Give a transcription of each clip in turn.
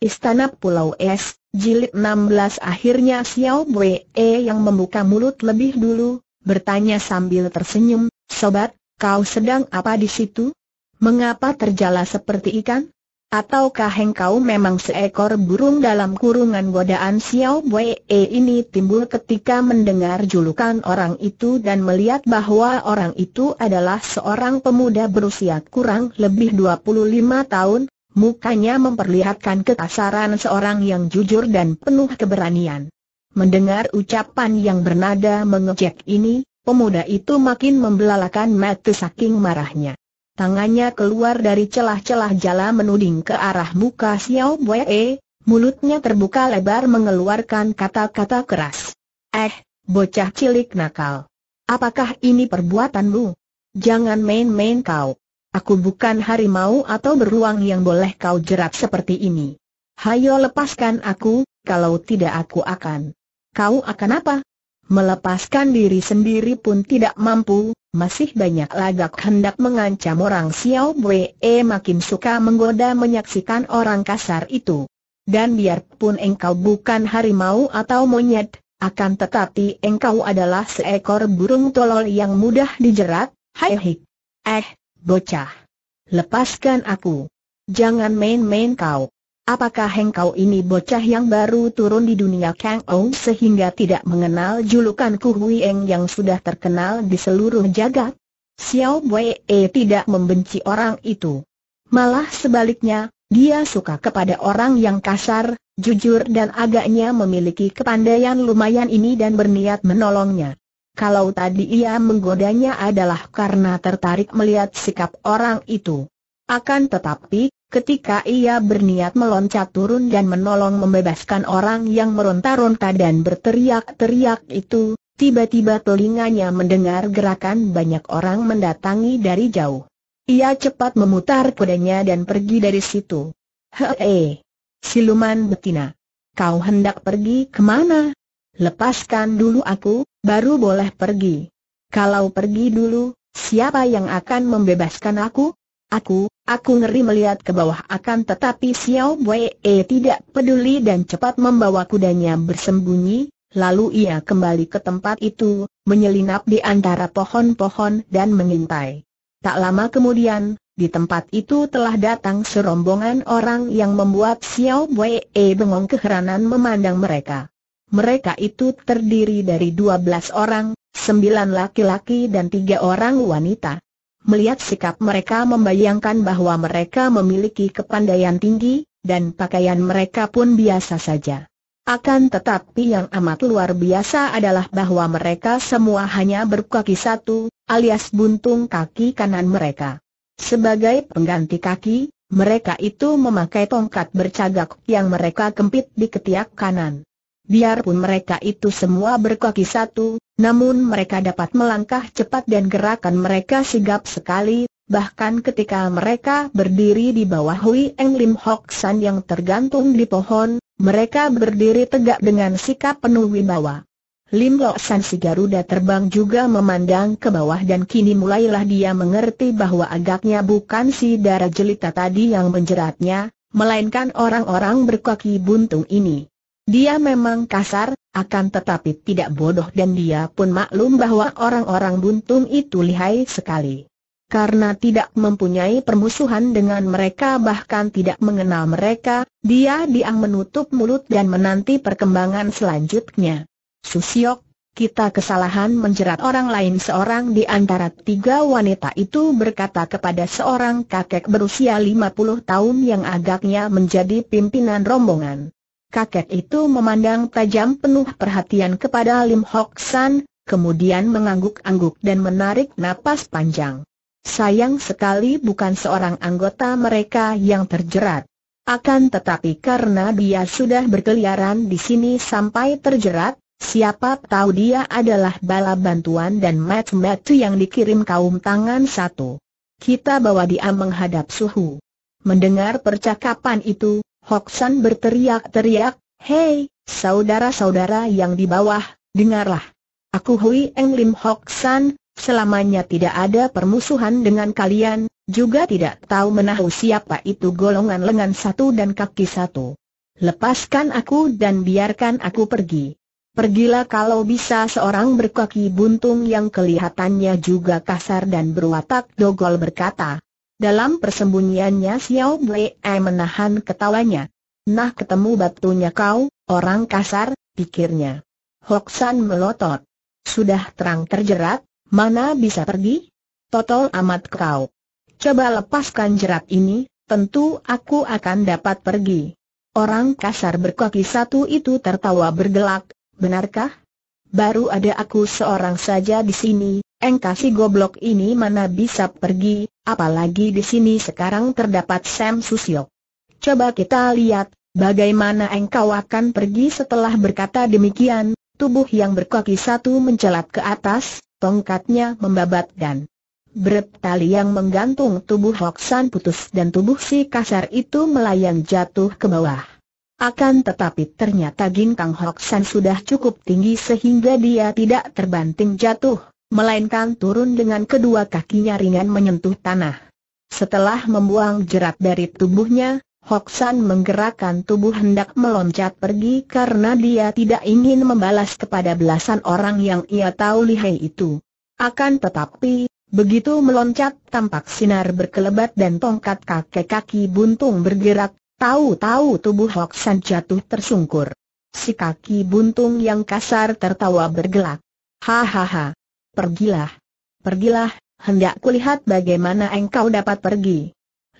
Istana Pulau Es, Jilid 16 Akhirnya Xiao Wei yang membuka mulut lebih dulu, bertanya sambil tersenyum, Sobat, kau sedang apa di situ? Mengapa terjala seperti ikan? Ataukah engkau memang seekor burung dalam kurungan godaan Xiao Wei ini timbul ketika mendengar julukan orang itu dan melihat bahwa orang itu adalah seorang pemuda berusia kurang lebih 25 tahun, Mukanya memperlihatkan kekasaran seorang yang jujur dan penuh keberanian. Mendengar ucapan yang bernada mengejek ini, pemuda itu makin membelalakan mata saking marahnya. Tangannya keluar dari celah-celah jala menuding ke arah muka Xiao Wei, mulutnya terbuka lebar mengeluarkan kata-kata keras. Eh, bocah cilik nakal. Apakah ini perbuatanmu? Jangan main-main kau. Aku bukan harimau atau beruang yang boleh kau jerat seperti ini. Hayo lepaskan aku, kalau tidak aku akan. Kau akan apa? Melepaskan diri sendiri pun tidak mampu, masih banyak lagak hendak mengancam orang Xiao Wei e makin suka menggoda menyaksikan orang kasar itu. Dan biarpun engkau bukan harimau atau monyet, akan tetapi engkau adalah seekor burung tolol yang mudah dijerat, hai hik. Eh, bocah. Lepaskan aku. Jangan main-main kau. Apakah engkau ini bocah yang baru turun di dunia Kang Ou sehingga tidak mengenal julukan Ku Hui Eng yang sudah terkenal di seluruh jagat? Xiao Wei e tidak membenci orang itu. Malah sebaliknya, dia suka kepada orang yang kasar, jujur dan agaknya memiliki kepandaian lumayan ini dan berniat menolongnya kalau tadi ia menggodanya adalah karena tertarik melihat sikap orang itu. Akan tetapi, ketika ia berniat meloncat turun dan menolong membebaskan orang yang meronta-ronta dan berteriak-teriak itu, tiba-tiba telinganya mendengar gerakan banyak orang mendatangi dari jauh. Ia cepat memutar kudanya dan pergi dari situ. Hei, siluman betina, kau hendak pergi kemana? Lepaskan dulu aku, baru boleh pergi. Kalau pergi dulu, siapa yang akan membebaskan aku? Aku, aku ngeri melihat ke bawah akan tetapi Xiao Wei tidak peduli dan cepat membawa kudanya bersembunyi, lalu ia kembali ke tempat itu, menyelinap di antara pohon-pohon dan mengintai. Tak lama kemudian, di tempat itu telah datang serombongan orang yang membuat Xiao Wei bengong keheranan memandang mereka. Mereka itu terdiri dari 12 orang, sembilan laki-laki dan tiga orang wanita. Melihat sikap mereka membayangkan bahwa mereka memiliki kepandaian tinggi, dan pakaian mereka pun biasa saja. Akan tetapi yang amat luar biasa adalah bahwa mereka semua hanya berkaki satu, alias buntung kaki kanan mereka. Sebagai pengganti kaki, mereka itu memakai tongkat bercagak yang mereka kempit di ketiak kanan. Biarpun mereka itu semua berkaki satu, namun mereka dapat melangkah cepat dan gerakan mereka sigap sekali, bahkan ketika mereka berdiri di bawah Hui Eng Lim Hok San yang tergantung di pohon, mereka berdiri tegak dengan sikap penuh wibawa. Lim Lok San si Garuda terbang juga memandang ke bawah dan kini mulailah dia mengerti bahwa agaknya bukan si darah jelita tadi yang menjeratnya, melainkan orang-orang berkaki buntung ini. Dia memang kasar, akan tetapi tidak bodoh dan dia pun maklum bahwa orang-orang buntung itu lihai sekali. Karena tidak mempunyai permusuhan dengan mereka bahkan tidak mengenal mereka, dia diam menutup mulut dan menanti perkembangan selanjutnya. Susiok, kita kesalahan menjerat orang lain seorang di antara tiga wanita itu berkata kepada seorang kakek berusia 50 tahun yang agaknya menjadi pimpinan rombongan kakek itu memandang tajam penuh perhatian kepada Lim Hock San, kemudian mengangguk-angguk dan menarik napas panjang. Sayang sekali bukan seorang anggota mereka yang terjerat. Akan tetapi karena dia sudah berkeliaran di sini sampai terjerat, Siapa tahu dia adalah bala bantuan dan match-match yang dikirim kaum tangan satu. Kita bawa dia menghadap suhu. Mendengar percakapan itu, Hoksan berteriak-teriak, Hei, saudara-saudara yang di bawah, dengarlah. Aku Hui Eng Lim Hoksan, selamanya tidak ada permusuhan dengan kalian, juga tidak tahu menahu siapa itu golongan lengan satu dan kaki satu. Lepaskan aku dan biarkan aku pergi. Pergilah kalau bisa seorang berkaki buntung yang kelihatannya juga kasar dan berwatak dogol berkata. Dalam persembunyiannya Xiao Blei menahan ketawanya. Nah ketemu batunya kau, orang kasar, pikirnya. Hoksan melotot. Sudah terang terjerat, mana bisa pergi? Total amat kau. Coba lepaskan jerat ini, tentu aku akan dapat pergi. Orang kasar berkaki satu itu tertawa bergelak, benarkah? Baru ada aku seorang saja di sini, Engkau si goblok ini mana bisa pergi, apalagi di sini sekarang terdapat Sam Susiok. Coba kita lihat, bagaimana engkau akan pergi setelah berkata demikian, tubuh yang berkaki satu mencelat ke atas, tongkatnya membabat dan Brep tali yang menggantung tubuh Hoksan putus dan tubuh si kasar itu melayang jatuh ke bawah. Akan tetapi ternyata Ginkang Hoksan sudah cukup tinggi sehingga dia tidak terbanting jatuh melainkan turun dengan kedua kakinya ringan menyentuh tanah. Setelah membuang jerat dari tubuhnya, Hoksan menggerakkan tubuh hendak meloncat pergi karena dia tidak ingin membalas kepada belasan orang yang ia tahu lihai itu. Akan tetapi, begitu meloncat tampak sinar berkelebat dan tongkat kakek kaki buntung bergerak, tahu-tahu tubuh Hoksan jatuh tersungkur. Si kaki buntung yang kasar tertawa bergelak. Hahaha, Pergilah. Pergilah, hendak kulihat bagaimana engkau dapat pergi.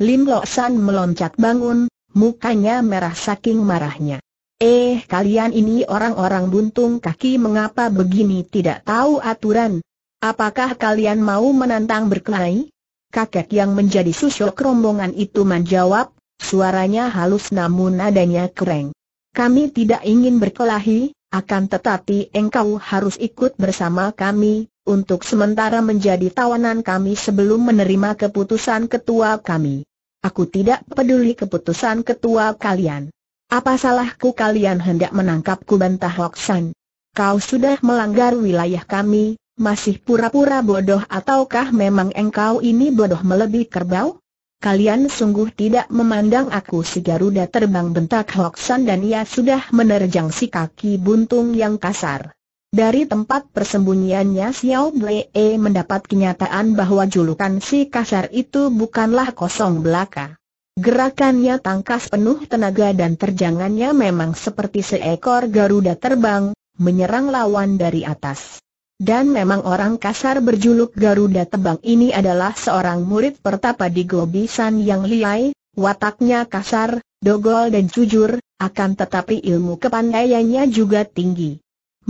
Lim Lo San meloncat bangun, mukanya merah saking marahnya. Eh kalian ini orang-orang buntung kaki mengapa begini tidak tahu aturan? Apakah kalian mau menantang berkelahi? Kakek yang menjadi susuk rombongan itu menjawab, suaranya halus namun nadanya kereng. Kami tidak ingin berkelahi, akan tetapi engkau harus ikut bersama kami, untuk sementara menjadi tawanan kami sebelum menerima keputusan ketua kami. Aku tidak peduli keputusan ketua kalian. Apa salahku kalian hendak menangkapku bantah Hoksan? Kau sudah melanggar wilayah kami, masih pura-pura bodoh ataukah memang engkau ini bodoh melebihi kerbau? Kalian sungguh tidak memandang aku si Garuda terbang bentak Hoksan dan ia sudah menerjang si kaki buntung yang kasar. Dari tempat persembunyiannya Xiao Blee mendapat kenyataan bahwa julukan si kasar itu bukanlah kosong belaka. Gerakannya tangkas penuh tenaga dan terjangannya memang seperti seekor Garuda terbang, menyerang lawan dari atas. Dan memang orang kasar berjuluk Garuda Tebang ini adalah seorang murid pertapa di Gobisan yang liai, wataknya kasar, dogol dan jujur, akan tetapi ilmu kepandaiannya juga tinggi.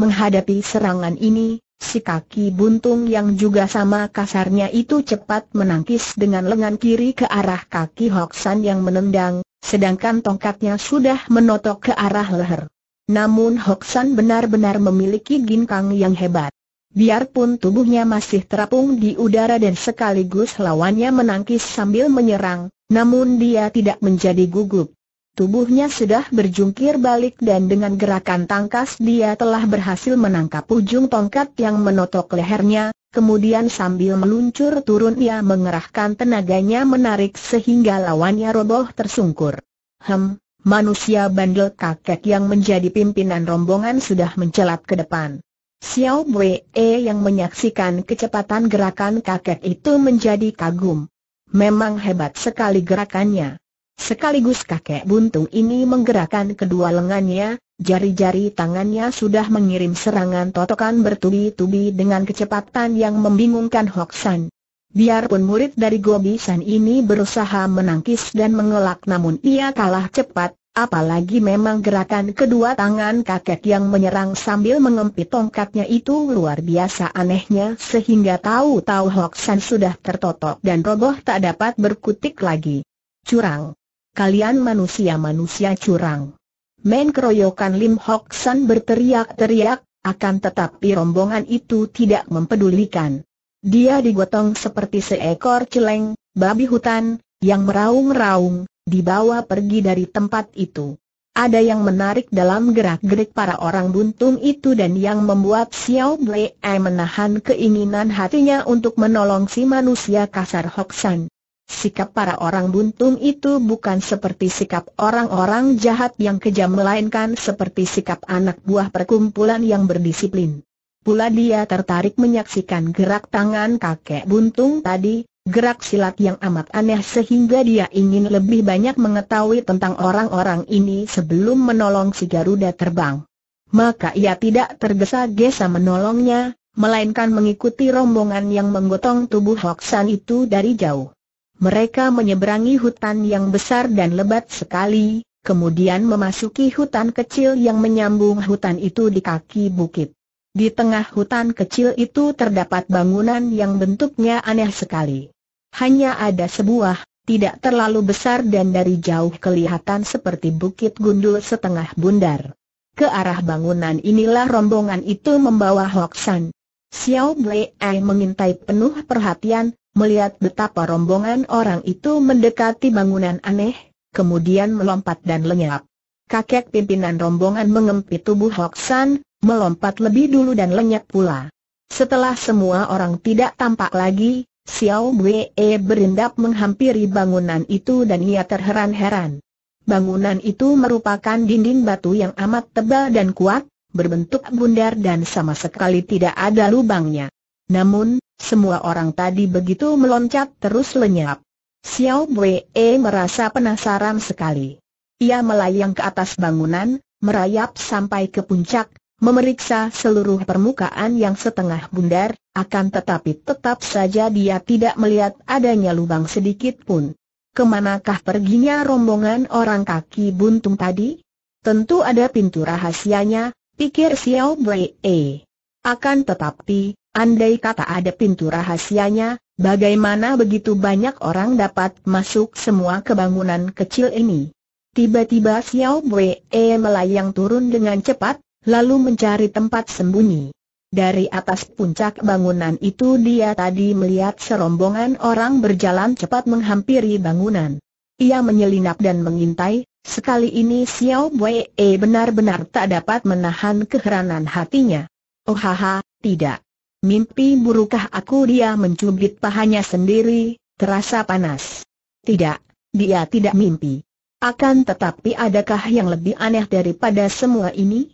Menghadapi serangan ini, si kaki buntung yang juga sama kasarnya itu cepat menangkis dengan lengan kiri ke arah kaki Hoksan yang menendang, sedangkan tongkatnya sudah menotok ke arah leher. Namun Hoksan benar-benar memiliki ginkang yang hebat. Biarpun tubuhnya masih terapung di udara dan sekaligus lawannya menangkis sambil menyerang, namun dia tidak menjadi gugup. Tubuhnya sudah berjungkir balik dan dengan gerakan tangkas dia telah berhasil menangkap ujung tongkat yang menotok lehernya, kemudian sambil meluncur turun ia mengerahkan tenaganya menarik sehingga lawannya roboh tersungkur. Hem, manusia bandel kakek yang menjadi pimpinan rombongan sudah mencelat ke depan. Xiao E yang menyaksikan kecepatan gerakan kakek itu menjadi kagum. Memang hebat sekali gerakannya. Sekaligus kakek buntung ini menggerakkan kedua lengannya, jari-jari tangannya sudah mengirim serangan totokan bertubi-tubi dengan kecepatan yang membingungkan Hoksan. Biarpun murid dari Gobi San ini berusaha menangkis dan mengelak namun ia kalah cepat, Apalagi memang gerakan kedua tangan kakek yang menyerang sambil mengempit tongkatnya itu luar biasa anehnya sehingga tahu-tahu Hoksan sudah tertotok dan roboh tak dapat berkutik lagi. Curang. Kalian manusia-manusia curang. Men keroyokan Lim Hoksan berteriak-teriak, akan tetapi rombongan itu tidak mempedulikan. Dia digotong seperti seekor celeng, babi hutan, yang meraung-raung, dibawa pergi dari tempat itu. Ada yang menarik dalam gerak-gerik para orang buntung itu dan yang membuat Xiao Blei menahan keinginan hatinya untuk menolong si manusia kasar Hoksan. Sikap para orang buntung itu bukan seperti sikap orang-orang jahat yang kejam melainkan seperti sikap anak buah perkumpulan yang berdisiplin. Pula dia tertarik menyaksikan gerak tangan kakek buntung tadi, gerak silat yang amat aneh sehingga dia ingin lebih banyak mengetahui tentang orang-orang ini sebelum menolong si Garuda terbang. Maka ia tidak tergesa-gesa menolongnya, melainkan mengikuti rombongan yang menggotong tubuh Hoksan itu dari jauh. Mereka menyeberangi hutan yang besar dan lebat sekali, kemudian memasuki hutan kecil yang menyambung hutan itu di kaki bukit. Di tengah hutan kecil itu terdapat bangunan yang bentuknya aneh sekali. Hanya ada sebuah, tidak terlalu besar dan dari jauh kelihatan seperti bukit gundul setengah bundar. Ke arah bangunan inilah rombongan itu membawa Hoksan. Xiao Blei mengintai penuh perhatian, melihat betapa rombongan orang itu mendekati bangunan aneh, kemudian melompat dan lenyap. Kakek pimpinan rombongan mengempit tubuh Hoksan, melompat lebih dulu dan lenyap pula. Setelah semua orang tidak tampak lagi, Xiao Wei berendap menghampiri bangunan itu dan ia terheran-heran. Bangunan itu merupakan dinding batu yang amat tebal dan kuat, berbentuk bundar dan sama sekali tidak ada lubangnya. Namun, semua orang tadi begitu meloncat terus lenyap. Xiao Wei merasa penasaran sekali. Ia melayang ke atas bangunan, merayap sampai ke puncak, memeriksa seluruh permukaan yang setengah bundar, akan tetapi tetap saja dia tidak melihat adanya lubang sedikit pun. Kemanakah perginya rombongan orang kaki buntung tadi? Tentu ada pintu rahasianya, pikir Xiao Wei. Akan tetapi, andai kata ada pintu rahasianya, bagaimana begitu banyak orang dapat masuk semua ke bangunan kecil ini? Tiba-tiba Xiao Wei melayang turun dengan cepat, lalu mencari tempat sembunyi. Dari atas puncak bangunan itu dia tadi melihat serombongan orang berjalan cepat menghampiri bangunan. Ia menyelinap dan mengintai, sekali ini Xiao Wei eh, benar-benar tak dapat menahan keheranan hatinya. Oh haha, tidak. Mimpi burukah aku dia mencubit pahanya sendiri, terasa panas. Tidak, dia tidak mimpi. Akan tetapi adakah yang lebih aneh daripada semua ini?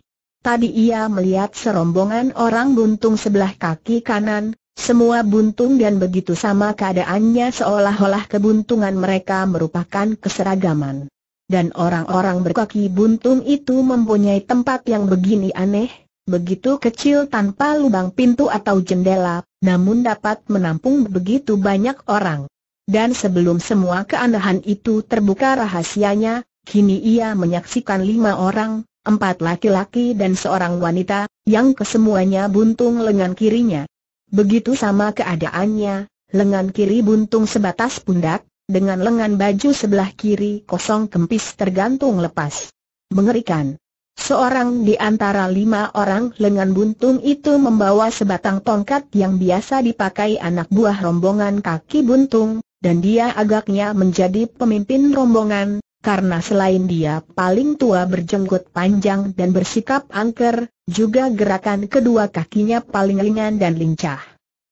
Tadi ia melihat serombongan orang buntung sebelah kaki kanan, semua buntung dan begitu sama keadaannya seolah-olah kebuntungan mereka merupakan keseragaman. Dan orang-orang berkaki buntung itu mempunyai tempat yang begini aneh, begitu kecil tanpa lubang pintu atau jendela, namun dapat menampung begitu banyak orang. Dan sebelum semua keanehan itu terbuka rahasianya, kini ia menyaksikan lima orang, empat laki-laki dan seorang wanita, yang kesemuanya buntung lengan kirinya. Begitu sama keadaannya, lengan kiri buntung sebatas pundak, dengan lengan baju sebelah kiri kosong kempis tergantung lepas. Mengerikan. Seorang di antara lima orang lengan buntung itu membawa sebatang tongkat yang biasa dipakai anak buah rombongan kaki buntung, dan dia agaknya menjadi pemimpin rombongan, karena selain dia paling tua berjenggot panjang dan bersikap angker, juga gerakan kedua kakinya paling ringan dan lincah.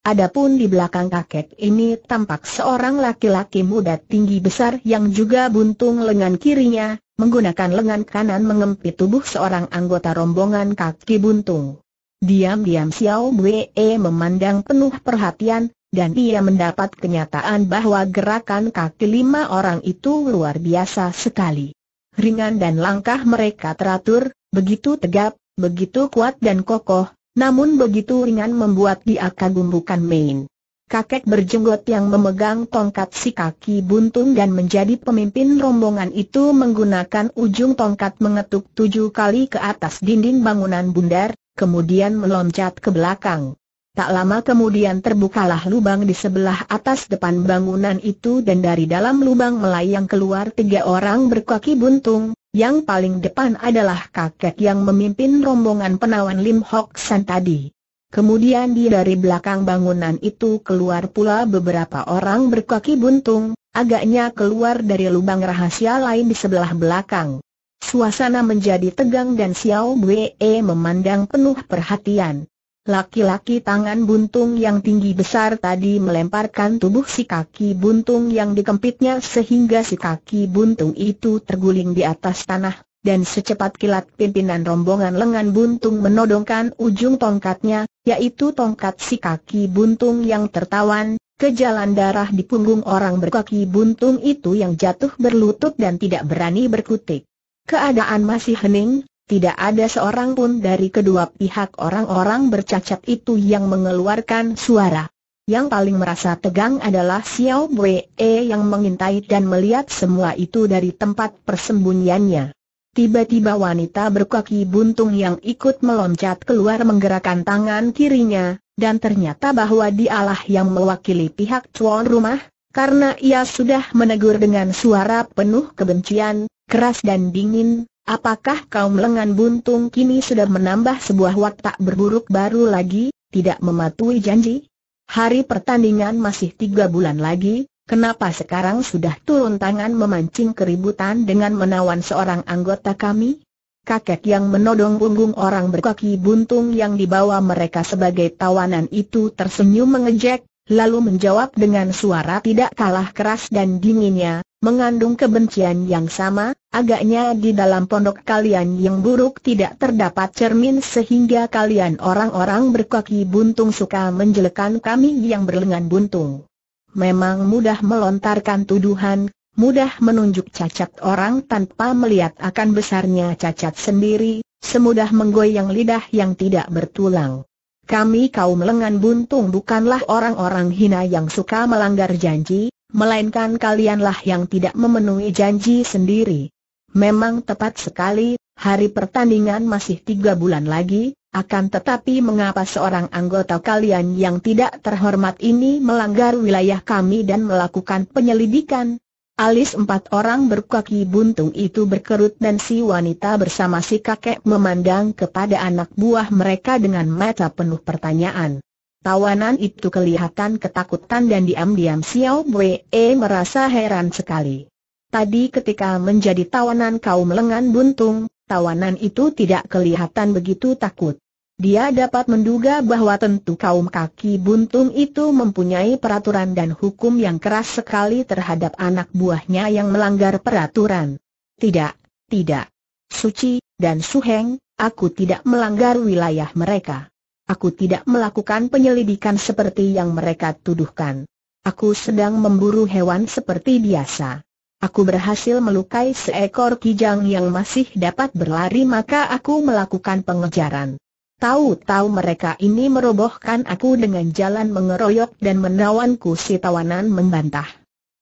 Adapun di belakang kakek ini tampak seorang laki-laki muda tinggi besar yang juga buntung lengan kirinya, menggunakan lengan kanan mengempit tubuh seorang anggota rombongan kaki buntung. Diam-diam Xiao Wei memandang penuh perhatian, dan ia mendapat kenyataan bahwa gerakan kaki lima orang itu luar biasa sekali. Ringan dan langkah mereka teratur, begitu tegap, begitu kuat dan kokoh, namun begitu ringan membuat dia kagum bukan main. Kakek berjenggot yang memegang tongkat si kaki buntung dan menjadi pemimpin rombongan itu menggunakan ujung tongkat mengetuk tujuh kali ke atas dinding bangunan bundar, kemudian meloncat ke belakang. Tak lama kemudian terbukalah lubang di sebelah atas depan bangunan itu dan dari dalam lubang melayang keluar tiga orang berkaki buntung, yang paling depan adalah kakek yang memimpin rombongan penawan Lim Hock San tadi. Kemudian di dari belakang bangunan itu keluar pula beberapa orang berkaki buntung, agaknya keluar dari lubang rahasia lain di sebelah belakang. Suasana menjadi tegang dan Xiao Wei memandang penuh perhatian. Laki-laki tangan buntung yang tinggi besar tadi melemparkan tubuh si kaki buntung yang dikempitnya sehingga si kaki buntung itu terguling di atas tanah, dan secepat kilat pimpinan rombongan lengan buntung menodongkan ujung tongkatnya, yaitu tongkat si kaki buntung yang tertawan, ke jalan darah di punggung orang berkaki buntung itu yang jatuh berlutut dan tidak berani berkutik. Keadaan masih hening, tidak ada seorang pun dari kedua pihak orang-orang bercacat itu yang mengeluarkan suara. Yang paling merasa tegang adalah Xiao Wei e yang mengintai dan melihat semua itu dari tempat persembunyiannya. Tiba-tiba wanita berkaki buntung yang ikut meloncat keluar menggerakkan tangan kirinya, dan ternyata bahwa dialah yang mewakili pihak tuan rumah, karena ia sudah menegur dengan suara penuh kebencian, keras dan dingin, Apakah kaum lengan buntung kini sudah menambah sebuah watak berburuk baru lagi, tidak mematuhi janji? Hari pertandingan masih tiga bulan lagi, kenapa sekarang sudah turun tangan memancing keributan dengan menawan seorang anggota kami? Kakek yang menodong punggung orang berkaki buntung yang dibawa mereka sebagai tawanan itu tersenyum mengejek, lalu menjawab dengan suara tidak kalah keras dan dinginnya, mengandung kebencian yang sama, agaknya di dalam pondok kalian yang buruk tidak terdapat cermin sehingga kalian orang-orang berkaki buntung suka menjelekan kami yang berlengan buntung. Memang mudah melontarkan tuduhan, mudah menunjuk cacat orang tanpa melihat akan besarnya cacat sendiri, semudah menggoyang lidah yang tidak bertulang. Kami kaum lengan buntung bukanlah orang-orang hina yang suka melanggar janji, melainkan kalianlah yang tidak memenuhi janji sendiri. Memang tepat sekali, hari pertandingan masih tiga bulan lagi, akan tetapi mengapa seorang anggota kalian yang tidak terhormat ini melanggar wilayah kami dan melakukan penyelidikan? Alis empat orang berkaki buntung itu berkerut dan si wanita bersama si kakek memandang kepada anak buah mereka dengan mata penuh pertanyaan. Tawanan itu kelihatan ketakutan dan diam-diam Xiao Wei e merasa heran sekali. Tadi ketika menjadi tawanan kaum lengan buntung, tawanan itu tidak kelihatan begitu takut. Dia dapat menduga bahwa tentu kaum kaki buntung itu mempunyai peraturan dan hukum yang keras sekali terhadap anak buahnya yang melanggar peraturan. Tidak, tidak. Suci, dan Suheng, aku tidak melanggar wilayah mereka. Aku tidak melakukan penyelidikan seperti yang mereka tuduhkan. Aku sedang memburu hewan seperti biasa. Aku berhasil melukai seekor kijang yang masih dapat berlari maka aku melakukan pengejaran. Tahu-tahu mereka ini merobohkan aku dengan jalan mengeroyok dan menawanku si tawanan membantah.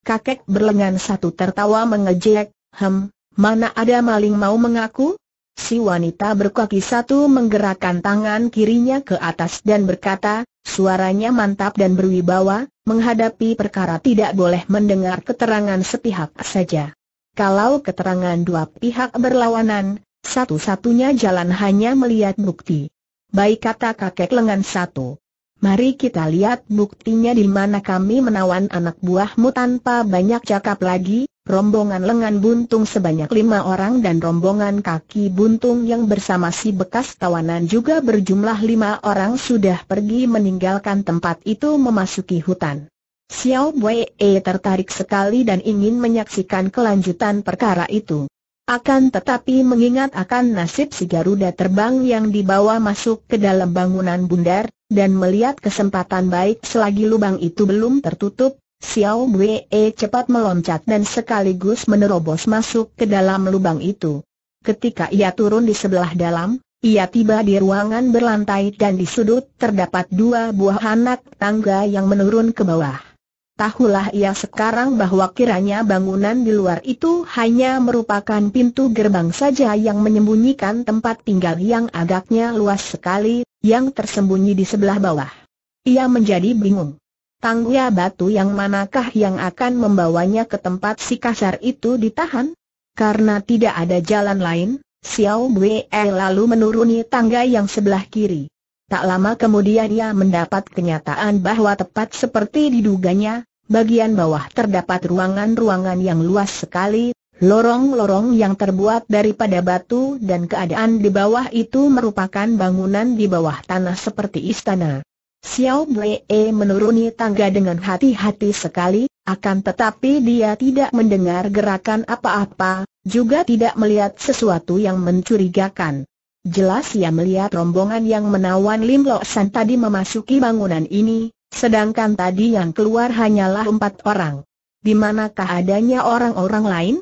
Kakek berlengan satu tertawa mengejek, hem, mana ada maling mau mengaku? Si wanita berkaki satu menggerakkan tangan kirinya ke atas dan berkata, suaranya mantap dan berwibawa, menghadapi perkara tidak boleh mendengar keterangan sepihak saja. Kalau keterangan dua pihak berlawanan, satu-satunya jalan hanya melihat bukti. Baik kata kakek lengan satu. Mari kita lihat buktinya di mana kami menawan anak buahmu tanpa banyak cakap lagi, rombongan lengan buntung sebanyak lima orang dan rombongan kaki buntung yang bersama si bekas tawanan juga berjumlah lima orang sudah pergi meninggalkan tempat itu memasuki hutan. Xiao Wei e tertarik sekali dan ingin menyaksikan kelanjutan perkara itu. Akan tetapi mengingat akan nasib si Garuda terbang yang dibawa masuk ke dalam bangunan bundar, dan melihat kesempatan baik selagi lubang itu belum tertutup, Xiao Wei e cepat meloncat dan sekaligus menerobos masuk ke dalam lubang itu. Ketika ia turun di sebelah dalam, ia tiba di ruangan berlantai dan di sudut terdapat dua buah anak tangga yang menurun ke bawah. Tahulah ia sekarang bahwa kiranya bangunan di luar itu hanya merupakan pintu gerbang saja yang menyembunyikan tempat tinggal yang agaknya luas sekali, yang tersembunyi di sebelah bawah. Ia menjadi bingung. Tangga batu yang manakah yang akan membawanya ke tempat si kasar itu ditahan? Karena tidak ada jalan lain, Xiao Wei lalu menuruni tangga yang sebelah kiri. Tak lama kemudian ia mendapat kenyataan bahwa tepat seperti diduganya, bagian bawah terdapat ruangan-ruangan yang luas sekali, lorong-lorong yang terbuat daripada batu dan keadaan di bawah itu merupakan bangunan di bawah tanah seperti istana. Xiao Wei menuruni tangga dengan hati-hati sekali, akan tetapi dia tidak mendengar gerakan apa-apa, juga tidak melihat sesuatu yang mencurigakan. Jelas ia melihat rombongan yang menawan Lim Lo San tadi memasuki bangunan ini, sedangkan tadi yang keluar hanyalah empat orang. Di manakah adanya orang-orang lain?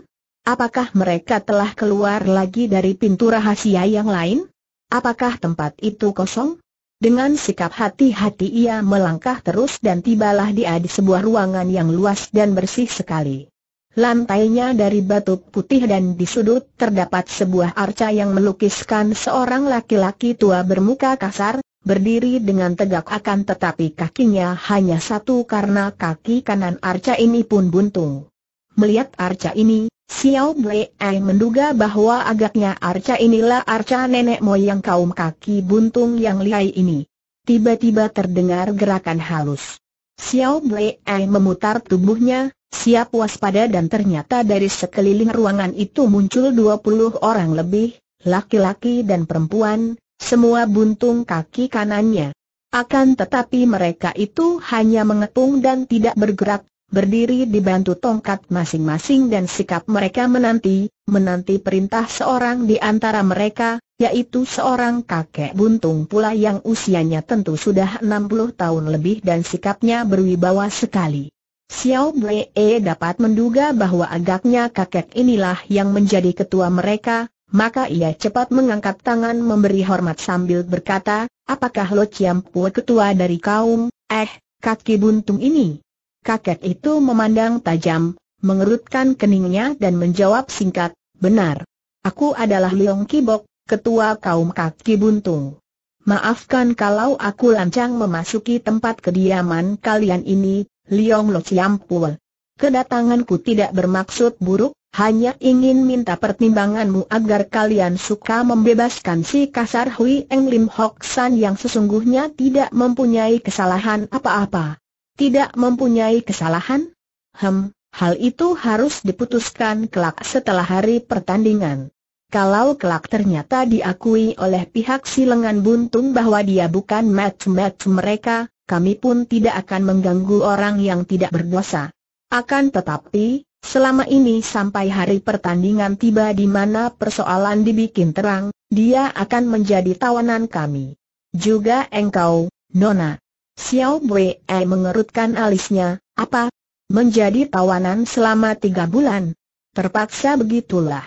Apakah mereka telah keluar lagi dari pintu rahasia yang lain? Apakah tempat itu kosong? Dengan sikap hati-hati ia melangkah terus dan tibalah dia di sebuah ruangan yang luas dan bersih sekali. Lantainya dari batu putih dan di sudut terdapat sebuah arca yang melukiskan seorang laki-laki tua bermuka kasar, berdiri dengan tegak akan tetapi kakinya hanya satu karena kaki kanan arca ini pun buntung. Melihat arca ini, Xiao Blei menduga bahwa agaknya arca inilah arca nenek moyang kaum kaki buntung yang lihai ini. Tiba-tiba terdengar gerakan halus. Xiao Blei memutar tubuhnya, siap waspada dan ternyata dari sekeliling ruangan itu muncul dua puluh orang lebih, laki-laki dan perempuan, semua buntung kaki kanannya. Akan tetapi mereka itu hanya mengepung dan tidak bergerak, berdiri dibantu tongkat masing-masing dan sikap mereka menanti, menanti perintah seorang di antara mereka, yaitu seorang kakek buntung pula yang usianya tentu sudah 60 tahun lebih dan sikapnya berwibawa sekali. Xiao Blee e dapat menduga bahwa agaknya kakek inilah yang menjadi ketua mereka, maka ia cepat mengangkat tangan memberi hormat sambil berkata, apakah Lo Chiam Pue ketua dari kaum, eh, kaki buntung ini? Kakek itu memandang tajam, mengerutkan keningnya dan menjawab singkat, benar. Aku adalah Leong Kibok, ketua kaum kaki buntung. Maafkan kalau aku lancang memasuki tempat kediaman kalian ini, Leong Lo Ciampul. Kedatanganku tidak bermaksud buruk, hanya ingin minta pertimbanganmu agar kalian suka membebaskan si kasar Hui Eng Lim Hok San yang sesungguhnya tidak mempunyai kesalahan apa-apa. Tidak mempunyai kesalahan? Hem, hal itu harus diputuskan kelak setelah hari pertandingan. Kalau kelak ternyata diakui oleh pihak silengan buntung bahwa dia bukan match-match mereka, kami pun tidak akan mengganggu orang yang tidak berdosa. Akan tetapi, selama ini sampai hari pertandingan tiba di mana persoalan dibikin terang, dia akan menjadi tawanan kami. Juga engkau, Nona. Xiao Wei -e mengerutkan alisnya, apa? Menjadi tawanan selama tiga bulan. Terpaksa begitulah.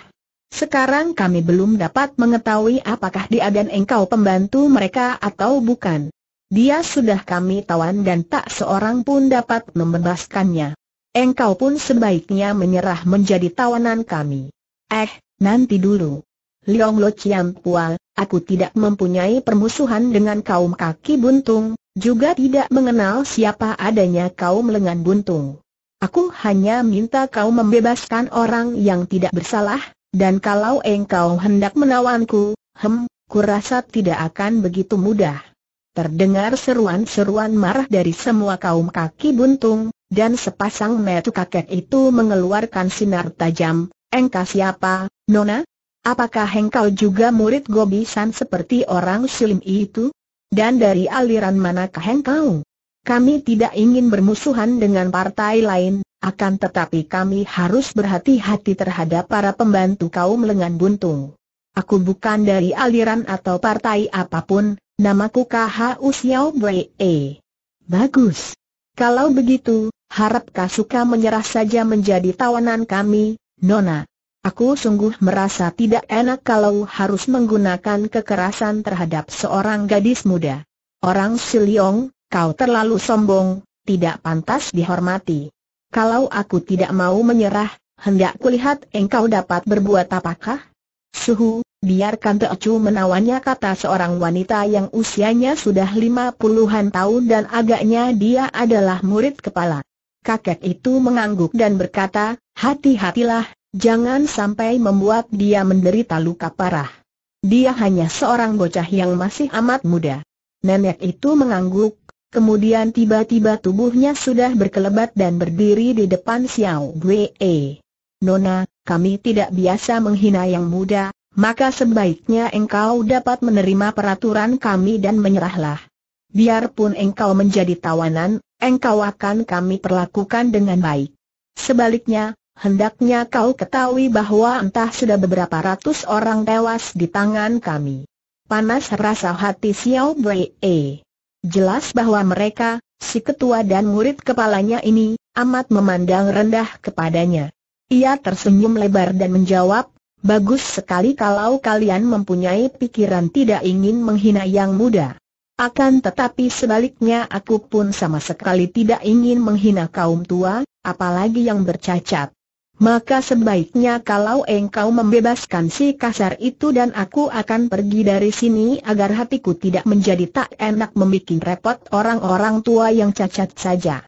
Sekarang kami belum dapat mengetahui apakah dia dan engkau pembantu mereka atau bukan. Dia sudah kami tawan dan tak seorang pun dapat membebaskannya. Engkau pun sebaiknya menyerah menjadi tawanan kami. Eh, nanti dulu. Liang Lo Chiang Pual, aku tidak mempunyai permusuhan dengan kaum kaki buntung, juga tidak mengenal siapa adanya kaum lengan buntung. Aku hanya minta kau membebaskan orang yang tidak bersalah, dan kalau engkau hendak menawanku, hem, kurasa tidak akan begitu mudah. Terdengar seruan-seruan marah dari semua kaum kaki buntung, dan sepasang metu kakek itu mengeluarkan sinar tajam, engkau siapa, Nona? Apakah engkau juga murid gobisan seperti orang silim itu? Dan dari aliran manakah engkau? Kami tidak ingin bermusuhan dengan partai lain, akan tetapi kami harus berhati-hati terhadap para pembantu kaum lengan buntung. Aku bukan dari aliran atau partai apapun, namaku KHU Xiao Wei. Bagus. Kalau begitu, harap suka menyerah saja menjadi tawanan kami, Nona. Aku sungguh merasa tidak enak kalau harus menggunakan kekerasan terhadap seorang gadis muda. Orang Siliong, kau terlalu sombong, tidak pantas dihormati. Kalau aku tidak mau menyerah, hendak kulihat engkau dapat berbuat apakah? Suhu, biarkan Teocu menawannya kata seorang wanita yang usianya sudah lima puluhan tahun dan agaknya dia adalah murid kepala. Kakek itu mengangguk dan berkata, hati-hatilah, Jangan sampai membuat dia menderita luka parah. Dia hanya seorang bocah yang masih amat muda. Nenek itu mengangguk, kemudian tiba-tiba tubuhnya sudah berkelebat dan berdiri di depan Xiao Wei. Nona, kami tidak biasa menghina yang muda, maka sebaiknya engkau dapat menerima peraturan kami dan menyerahlah. Biarpun engkau menjadi tawanan, engkau akan kami perlakukan dengan baik. Sebaliknya, hendaknya kau ketahui bahwa entah sudah beberapa ratus orang tewas di tangan kami. Panas rasa hati Xiao Wei. -e. Jelas bahwa mereka, si ketua dan murid kepalanya ini, amat memandang rendah kepadanya. Ia tersenyum lebar dan menjawab, Bagus sekali kalau kalian mempunyai pikiran tidak ingin menghina yang muda. Akan tetapi sebaliknya aku pun sama sekali tidak ingin menghina kaum tua, apalagi yang bercacat maka sebaiknya kalau engkau membebaskan si kasar itu dan aku akan pergi dari sini agar hatiku tidak menjadi tak enak membuat repot orang-orang tua yang cacat saja.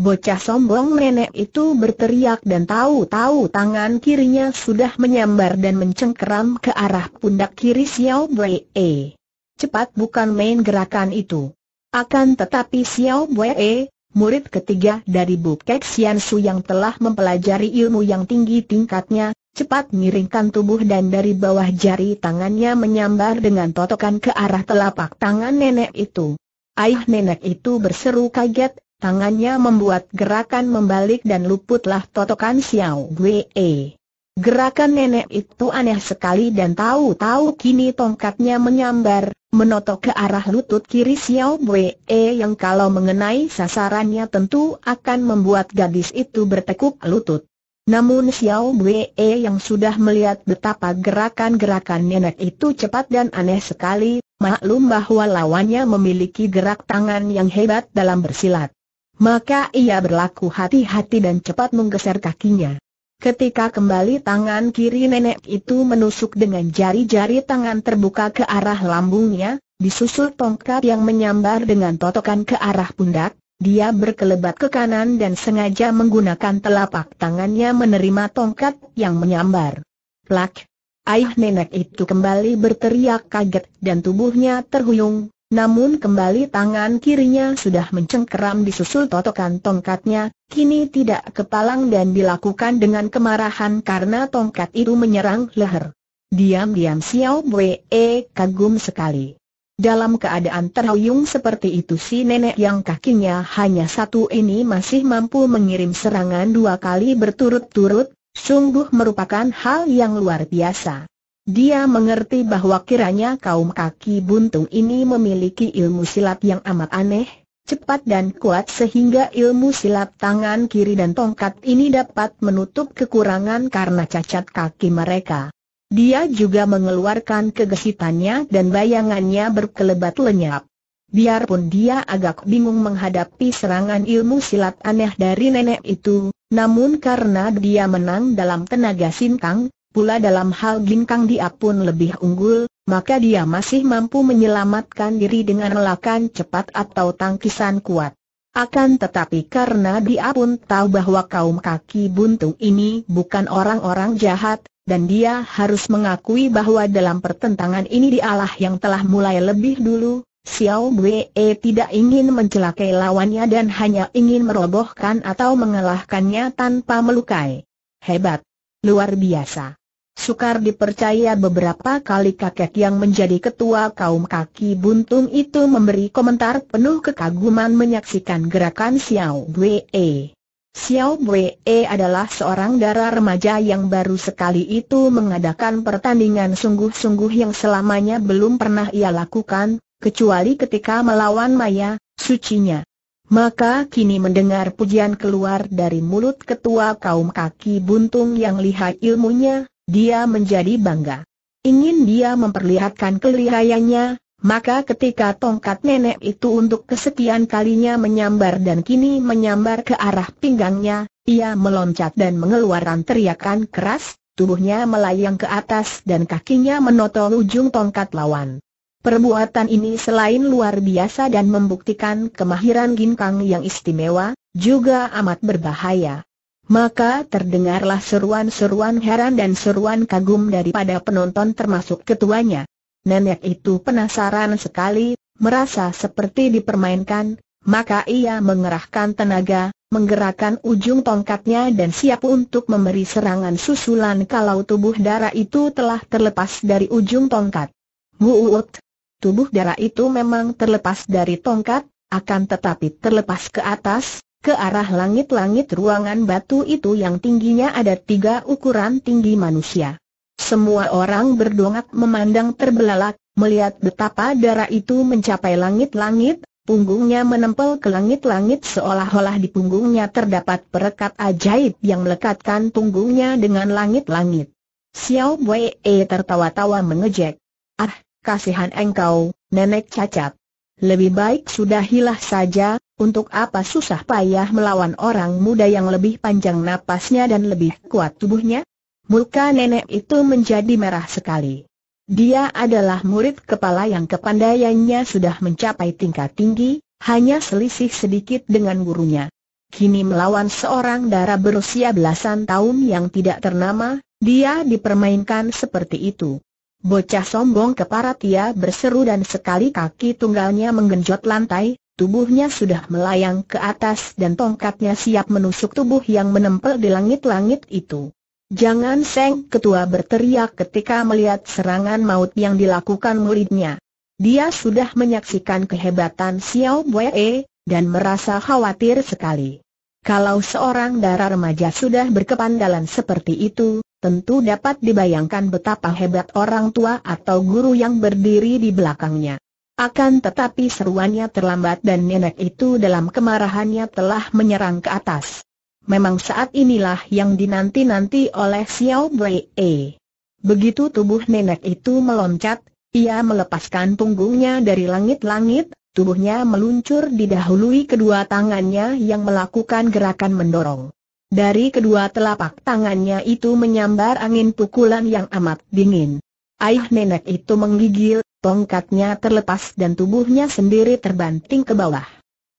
Bocah sombong nenek itu berteriak dan tahu-tahu tangan kirinya sudah menyambar dan mencengkeram ke arah pundak kiri Xiao Wei. Cepat bukan main gerakan itu. Akan tetapi Xiao Wei murid ketiga dari Bukek Su yang telah mempelajari ilmu yang tinggi tingkatnya, cepat miringkan tubuh dan dari bawah jari tangannya menyambar dengan totokan ke arah telapak tangan nenek itu. Ayah nenek itu berseru kaget, tangannya membuat gerakan membalik dan luputlah totokan Xiao Wei. Gerakan nenek itu aneh sekali dan tahu-tahu kini tongkatnya menyambar, menotok ke arah lutut kiri Xiao Bwe yang kalau mengenai sasarannya tentu akan membuat gadis itu bertekuk lutut. Namun Xiao Bwe yang sudah melihat betapa gerakan-gerakan nenek itu cepat dan aneh sekali, maklum bahwa lawannya memiliki gerak tangan yang hebat dalam bersilat. Maka ia berlaku hati-hati dan cepat menggeser kakinya. Ketika kembali tangan kiri nenek itu menusuk dengan jari-jari tangan terbuka ke arah lambungnya, disusul tongkat yang menyambar dengan totokan ke arah pundak, dia berkelebat ke kanan dan sengaja menggunakan telapak tangannya menerima tongkat yang menyambar. Plak! Ayah nenek itu kembali berteriak kaget dan tubuhnya terhuyung, namun kembali tangan kirinya sudah mencengkeram disusul totokan tongkatnya, kini tidak kepalang dan dilakukan dengan kemarahan karena tongkat itu menyerang leher. Diam-diam Xiao Wei e kagum sekali. Dalam keadaan terhuyung seperti itu si nenek yang kakinya hanya satu ini masih mampu mengirim serangan dua kali berturut-turut, sungguh merupakan hal yang luar biasa. Dia mengerti bahwa kiranya kaum kaki buntung ini memiliki ilmu silat yang amat aneh, cepat dan kuat sehingga ilmu silat tangan kiri dan tongkat ini dapat menutup kekurangan karena cacat kaki mereka. Dia juga mengeluarkan kegesitannya dan bayangannya berkelebat lenyap. Biarpun dia agak bingung menghadapi serangan ilmu silat aneh dari nenek itu, namun karena dia menang dalam tenaga sintang, pula dalam hal ginkang dia pun lebih unggul, maka dia masih mampu menyelamatkan diri dengan lelakan cepat atau tangkisan kuat. Akan tetapi karena dia pun tahu bahwa kaum kaki buntung ini bukan orang-orang jahat, dan dia harus mengakui bahwa dalam pertentangan ini dialah yang telah mulai lebih dulu, Xiao Wei tidak ingin mencelakai lawannya dan hanya ingin merobohkan atau mengalahkannya tanpa melukai. Hebat! Luar biasa! sukar dipercaya beberapa kali kakek yang menjadi ketua kaum kaki buntung itu memberi komentar penuh kekaguman menyaksikan gerakan Xiao Wei. Xiao Wei adalah seorang darah remaja yang baru sekali itu mengadakan pertandingan sungguh-sungguh yang selamanya belum pernah ia lakukan, kecuali ketika melawan Maya, sucinya. Maka kini mendengar pujian keluar dari mulut ketua kaum kaki buntung yang lihat ilmunya, dia menjadi bangga. Ingin dia memperlihatkan kelihayanya, maka ketika tongkat nenek itu untuk kesekian kalinya menyambar dan kini menyambar ke arah pinggangnya, ia meloncat dan mengeluarkan teriakan keras, tubuhnya melayang ke atas dan kakinya menotol ujung tongkat lawan. Perbuatan ini selain luar biasa dan membuktikan kemahiran ginkang yang istimewa, juga amat berbahaya. Maka terdengarlah seruan-seruan heran dan seruan kagum daripada penonton termasuk ketuanya. Nenek itu penasaran sekali, merasa seperti dipermainkan, maka ia mengerahkan tenaga, menggerakkan ujung tongkatnya dan siap untuk memberi serangan susulan kalau tubuh darah itu telah terlepas dari ujung tongkat. Muut, Tubuh darah itu memang terlepas dari tongkat, akan tetapi terlepas ke atas, ke arah langit-langit ruangan batu itu yang tingginya ada tiga ukuran tinggi manusia. Semua orang berdongak memandang terbelalak, melihat betapa darah itu mencapai langit-langit, punggungnya menempel ke langit-langit seolah-olah di punggungnya terdapat perekat ajaib yang melekatkan punggungnya dengan langit-langit. Xiao Wei tertawa-tawa mengejek. Ah, kasihan engkau, nenek cacat. Lebih baik sudah hilah saja, untuk apa susah payah melawan orang muda yang lebih panjang napasnya dan lebih kuat tubuhnya? Muka nenek itu menjadi merah sekali. Dia adalah murid kepala yang kepandaiannya sudah mencapai tingkat tinggi, hanya selisih sedikit dengan gurunya. Kini melawan seorang darah berusia belasan tahun yang tidak ternama, dia dipermainkan seperti itu. Bocah sombong keparat ia berseru dan sekali kaki tunggalnya menggenjot lantai, tubuhnya sudah melayang ke atas dan tongkatnya siap menusuk tubuh yang menempel di langit-langit itu. Jangan Seng Ketua berteriak ketika melihat serangan maut yang dilakukan muridnya. Dia sudah menyaksikan kehebatan Xiao Boye, dan merasa khawatir sekali. Kalau seorang darah remaja sudah berkepandalan seperti itu, tentu dapat dibayangkan betapa hebat orang tua atau guru yang berdiri di belakangnya. Akan tetapi seruannya terlambat dan nenek itu dalam kemarahannya telah menyerang ke atas. Memang saat inilah yang dinanti-nanti oleh Xiao Wei. Begitu tubuh nenek itu meloncat, ia melepaskan punggungnya dari langit-langit, Tubuhnya meluncur didahului kedua tangannya yang melakukan gerakan mendorong. Dari kedua telapak tangannya itu menyambar angin pukulan yang amat dingin. Ayah nenek itu menggigil, tongkatnya terlepas dan tubuhnya sendiri terbanting ke bawah.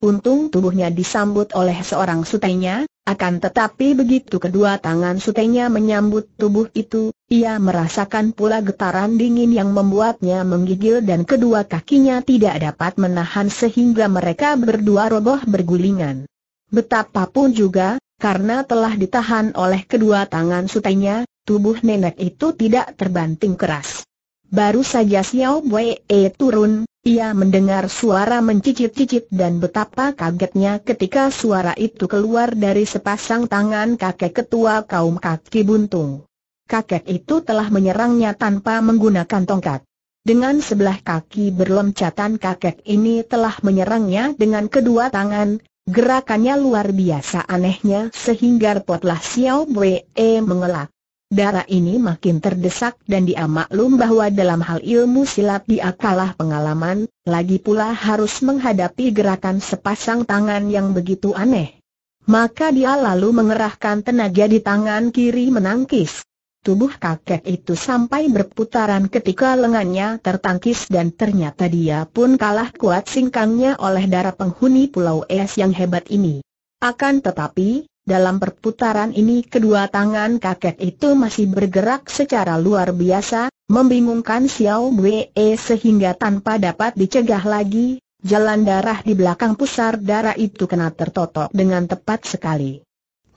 Untung tubuhnya disambut oleh seorang sutenya, akan tetapi begitu kedua tangan sutenya menyambut tubuh itu, ia merasakan pula getaran dingin yang membuatnya menggigil dan kedua kakinya tidak dapat menahan sehingga mereka berdua roboh bergulingan. Betapapun juga, karena telah ditahan oleh kedua tangan sutenya, tubuh nenek itu tidak terbanting keras. Baru saja Xiao Wei turun, ia mendengar suara mencicit-cicit dan betapa kagetnya ketika suara itu keluar dari sepasang tangan kakek ketua kaum kaki buntung. Kakek itu telah menyerangnya tanpa menggunakan tongkat. Dengan sebelah kaki berloncatan kakek ini telah menyerangnya dengan kedua tangan, gerakannya luar biasa anehnya sehingga potlah Xiao Wei mengelak. Darah ini makin terdesak dan dia maklum bahwa dalam hal ilmu silat dia kalah pengalaman, lagi pula harus menghadapi gerakan sepasang tangan yang begitu aneh. Maka dia lalu mengerahkan tenaga di tangan kiri menangkis. Tubuh kakek itu sampai berputaran ketika lengannya tertangkis dan ternyata dia pun kalah kuat singkangnya oleh darah penghuni pulau es yang hebat ini. Akan tetapi, dalam perputaran ini kedua tangan kakek itu masih bergerak secara luar biasa, membingungkan Xiao Wei sehingga tanpa dapat dicegah lagi, jalan darah di belakang pusar darah itu kena tertotok dengan tepat sekali.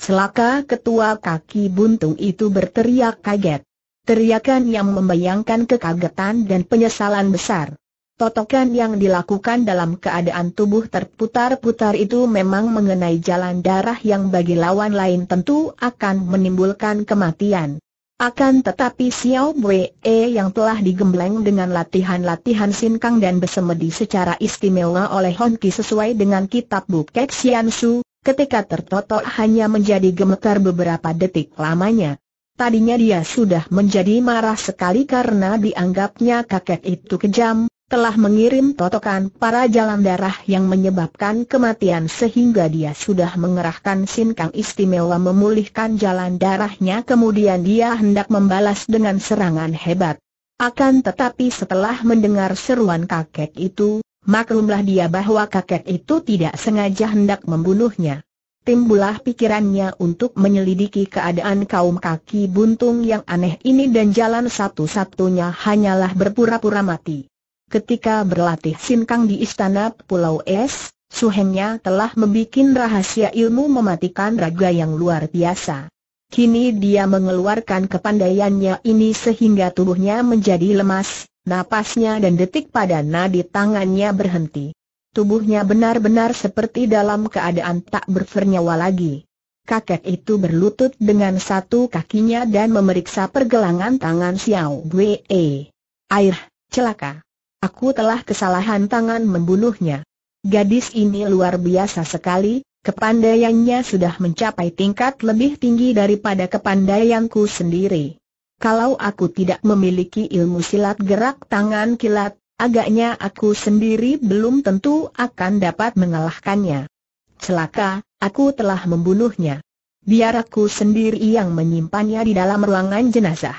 Celaka ketua kaki buntung itu berteriak kaget. Teriakan yang membayangkan kekagetan dan penyesalan besar. Totokan yang dilakukan dalam keadaan tubuh terputar-putar itu memang mengenai jalan darah yang bagi lawan lain tentu akan menimbulkan kematian. Akan tetapi Xiao Wei yang telah digembleng dengan latihan-latihan sinkang dan besemedi secara istimewa oleh Honki sesuai dengan kitab Bukek Xian Su, ketika tertotok hanya menjadi gemetar beberapa detik lamanya. Tadinya dia sudah menjadi marah sekali karena dianggapnya kakek itu kejam, telah mengirim totokan para jalan darah yang menyebabkan kematian sehingga dia sudah mengerahkan Sin istimewa memulihkan jalan darahnya kemudian dia hendak membalas dengan serangan hebat. Akan tetapi setelah mendengar seruan kakek itu, maklumlah dia bahwa kakek itu tidak sengaja hendak membunuhnya. Timbulah pikirannya untuk menyelidiki keadaan kaum kaki buntung yang aneh ini dan jalan satu-satunya hanyalah berpura-pura mati ketika berlatih sinkang di istana Pulau Es, Suhengnya telah membuat rahasia ilmu mematikan raga yang luar biasa. Kini dia mengeluarkan kepandaiannya ini sehingga tubuhnya menjadi lemas, napasnya dan detik pada nadi tangannya berhenti. Tubuhnya benar-benar seperti dalam keadaan tak bernyawa lagi. Kakek itu berlutut dengan satu kakinya dan memeriksa pergelangan tangan Xiao Wei. Air, celaka. Aku telah kesalahan tangan membunuhnya. Gadis ini luar biasa sekali, kepandaiannya sudah mencapai tingkat lebih tinggi daripada kepandaianku sendiri. Kalau aku tidak memiliki ilmu silat gerak tangan kilat, agaknya aku sendiri belum tentu akan dapat mengalahkannya. Celaka, aku telah membunuhnya. Biar aku sendiri yang menyimpannya di dalam ruangan jenazah.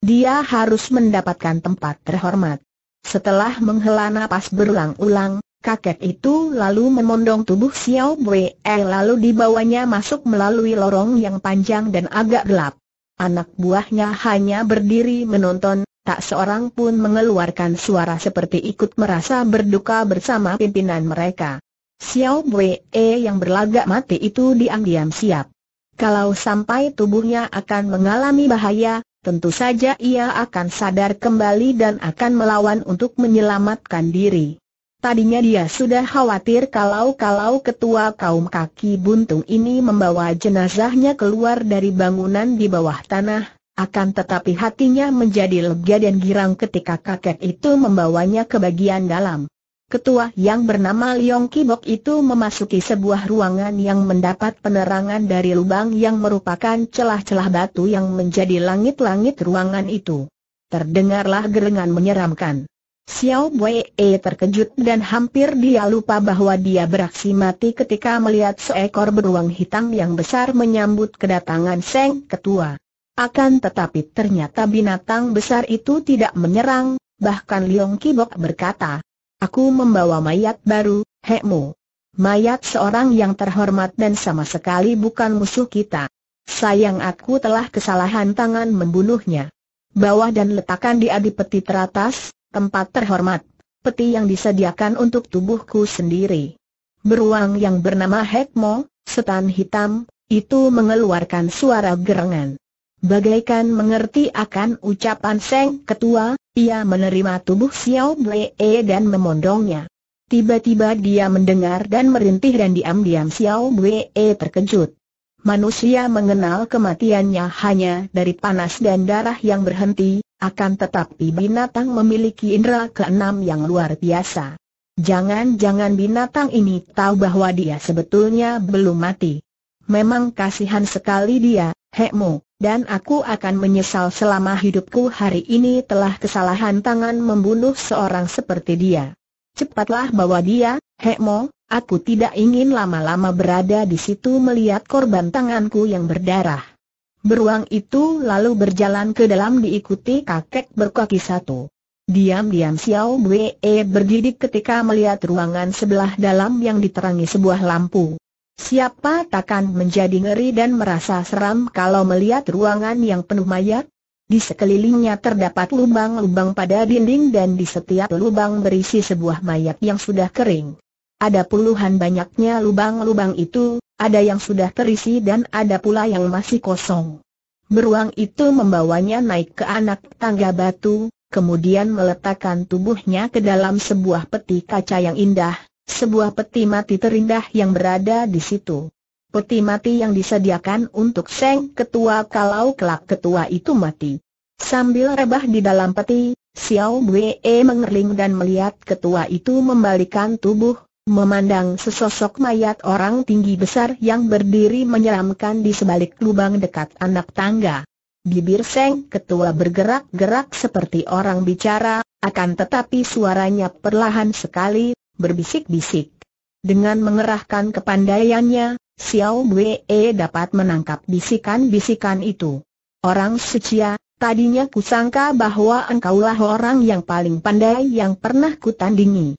Dia harus mendapatkan tempat terhormat. Setelah menghela napas berulang-ulang, kakek itu lalu memondong tubuh Xiao Wei E eh, lalu dibawanya masuk melalui lorong yang panjang dan agak gelap. Anak buahnya hanya berdiri menonton, tak seorang pun mengeluarkan suara seperti ikut merasa berduka bersama pimpinan mereka. Xiao Wei E eh, yang berlagak mati itu diam-diam siap. Kalau sampai tubuhnya akan mengalami bahaya, tentu saja ia akan sadar kembali dan akan melawan untuk menyelamatkan diri. Tadinya dia sudah khawatir kalau-kalau ketua kaum kaki buntung ini membawa jenazahnya keluar dari bangunan di bawah tanah, akan tetapi hatinya menjadi lega dan girang ketika kakek itu membawanya ke bagian dalam. Ketua yang bernama Liong Kibok itu memasuki sebuah ruangan yang mendapat penerangan dari lubang yang merupakan celah-celah batu yang menjadi langit-langit ruangan itu. Terdengarlah gerengan menyeramkan. Xiao Wei e terkejut dan hampir dia lupa bahwa dia beraksi mati ketika melihat seekor beruang hitam yang besar menyambut kedatangan Seng Ketua. Akan tetapi ternyata binatang besar itu tidak menyerang, bahkan Liong Kibok berkata, Aku membawa mayat baru, Hekmu. Mayat seorang yang terhormat dan sama sekali bukan musuh kita. Sayang aku telah kesalahan tangan membunuhnya. Bawah dan letakkan dia di peti teratas, tempat terhormat. Peti yang disediakan untuk tubuhku sendiri. Beruang yang bernama Hekmo, setan hitam, itu mengeluarkan suara gerengan. Bagaikan mengerti akan ucapan Seng Ketua, ia menerima tubuh Xiao Blee e dan memondongnya. Tiba-tiba dia mendengar dan merintih dan diam-diam Xiao Blee e terkejut. Manusia mengenal kematiannya hanya dari panas dan darah yang berhenti, akan tetapi binatang memiliki indera keenam yang luar biasa. Jangan-jangan binatang ini tahu bahwa dia sebetulnya belum mati. Memang kasihan sekali dia, Hekmo dan aku akan menyesal selama hidupku hari ini telah kesalahan tangan membunuh seorang seperti dia. Cepatlah bawa dia, Hekmo, aku tidak ingin lama-lama berada di situ melihat korban tanganku yang berdarah. Beruang itu lalu berjalan ke dalam diikuti kakek berkaki satu. Diam-diam Xiao Wei berdiri ketika melihat ruangan sebelah dalam yang diterangi sebuah lampu. Siapa takkan menjadi ngeri dan merasa seram kalau melihat ruangan yang penuh mayat? Di sekelilingnya terdapat lubang-lubang pada dinding dan di setiap lubang berisi sebuah mayat yang sudah kering. Ada puluhan banyaknya lubang-lubang itu, ada yang sudah terisi dan ada pula yang masih kosong. Beruang itu membawanya naik ke anak tangga batu, kemudian meletakkan tubuhnya ke dalam sebuah peti kaca yang indah, sebuah peti mati terindah yang berada di situ. Peti mati yang disediakan untuk Seng Ketua kalau kelak ketua itu mati. Sambil rebah di dalam peti, Xiao Wei mengerling dan melihat ketua itu membalikan tubuh, memandang sesosok mayat orang tinggi besar yang berdiri menyeramkan di sebalik lubang dekat anak tangga. Bibir Seng Ketua bergerak-gerak seperti orang bicara, akan tetapi suaranya perlahan sekali, berbisik-bisik. Dengan mengerahkan kepandaiannya, Xiao Wei dapat menangkap bisikan-bisikan itu. Orang secia, tadinya kusangka bahwa engkaulah orang yang paling pandai yang pernah kutandingi.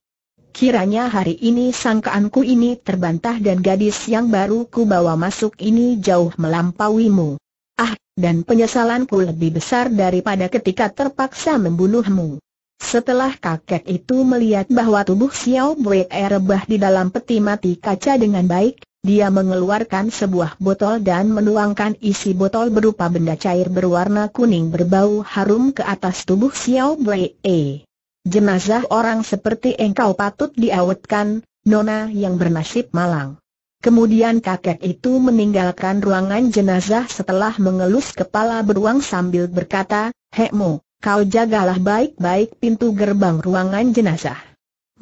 Kiranya hari ini sangkaanku ini terbantah dan gadis yang baru ku bawa masuk ini jauh melampauimu. Ah, dan penyesalanku lebih besar daripada ketika terpaksa membunuhmu. Setelah kakek itu melihat bahwa tubuh Xiao Wei rebah di dalam peti mati kaca dengan baik, dia mengeluarkan sebuah botol dan menuangkan isi botol berupa benda cair berwarna kuning berbau harum ke atas tubuh Xiao Wei. Jenazah orang seperti engkau patut diawetkan, nona yang bernasib malang. Kemudian kakek itu meninggalkan ruangan jenazah setelah mengelus kepala beruang sambil berkata, Hekmu, Kau jagalah baik-baik pintu gerbang ruangan jenazah.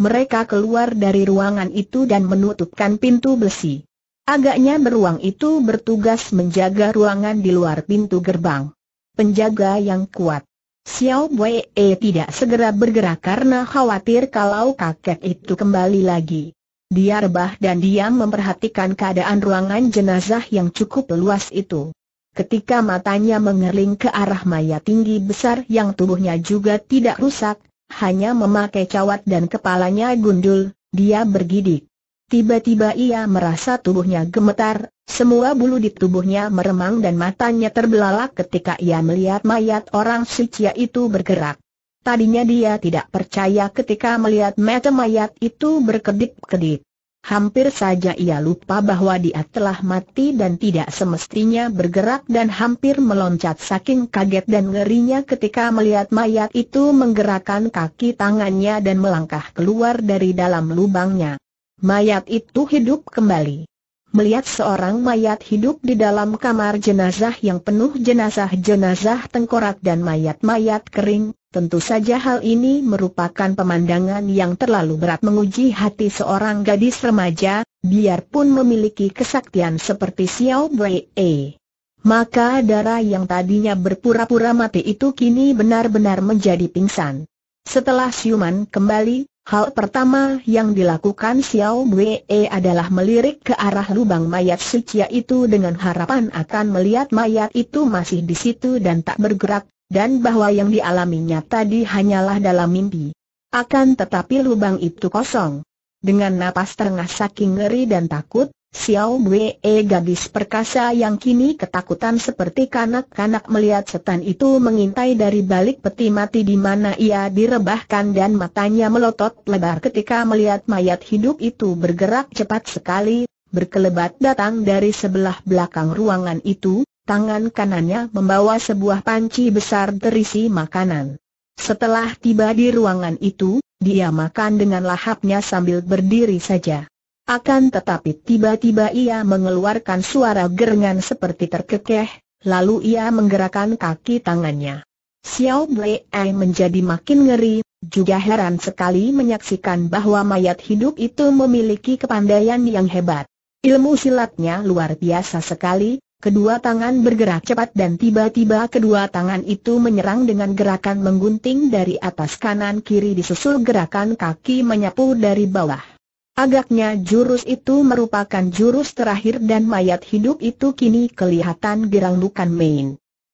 Mereka keluar dari ruangan itu dan menutupkan pintu besi. Agaknya beruang itu bertugas menjaga ruangan di luar pintu gerbang. Penjaga yang kuat. Xiao Wei e tidak segera bergerak karena khawatir kalau kakek itu kembali lagi. Dia rebah dan diam memperhatikan keadaan ruangan jenazah yang cukup luas itu. Ketika matanya mengering ke arah mayat tinggi besar yang tubuhnya juga tidak rusak, hanya memakai cawat dan kepalanya gundul, dia bergidik. Tiba-tiba ia merasa tubuhnya gemetar, semua bulu di tubuhnya meremang dan matanya terbelalak ketika ia melihat mayat orang suci itu bergerak. Tadinya dia tidak percaya ketika melihat mata mayat itu berkedip-kedip. Hampir saja ia lupa bahwa dia telah mati dan tidak semestinya bergerak dan hampir meloncat saking kaget dan ngerinya ketika melihat mayat itu menggerakkan kaki tangannya dan melangkah keluar dari dalam lubangnya. Mayat itu hidup kembali. Melihat seorang mayat hidup di dalam kamar jenazah yang penuh jenazah-jenazah tengkorak dan mayat-mayat kering, Tentu saja hal ini merupakan pemandangan yang terlalu berat menguji hati seorang gadis remaja, biarpun memiliki kesaktian seperti Xiao Wei. Maka darah yang tadinya berpura-pura mati itu kini benar-benar menjadi pingsan. Setelah siuman kembali, hal pertama yang dilakukan Xiao Wei adalah melirik ke arah lubang mayat suci itu dengan harapan akan melihat mayat itu masih di situ dan tak bergerak, dan bahwa yang dialaminya tadi hanyalah dalam mimpi. Akan tetapi lubang itu kosong. Dengan napas terengah saking ngeri dan takut, Xiao Wei gadis perkasa yang kini ketakutan seperti kanak-kanak melihat setan itu mengintai dari balik peti mati di mana ia direbahkan dan matanya melotot lebar ketika melihat mayat hidup itu bergerak cepat sekali, berkelebat datang dari sebelah belakang ruangan itu, tangan kanannya membawa sebuah panci besar terisi makanan. Setelah tiba di ruangan itu, dia makan dengan lahapnya sambil berdiri saja. Akan tetapi tiba-tiba ia mengeluarkan suara gerengan seperti terkekeh, lalu ia menggerakkan kaki tangannya. Xiao Ai menjadi makin ngeri, juga heran sekali menyaksikan bahwa mayat hidup itu memiliki kepandaian yang hebat. Ilmu silatnya luar biasa sekali, Kedua tangan bergerak cepat dan tiba-tiba kedua tangan itu menyerang dengan gerakan menggunting dari atas kanan kiri disusul gerakan kaki menyapu dari bawah. Agaknya jurus itu merupakan jurus terakhir dan mayat hidup itu kini kelihatan girang bukan main.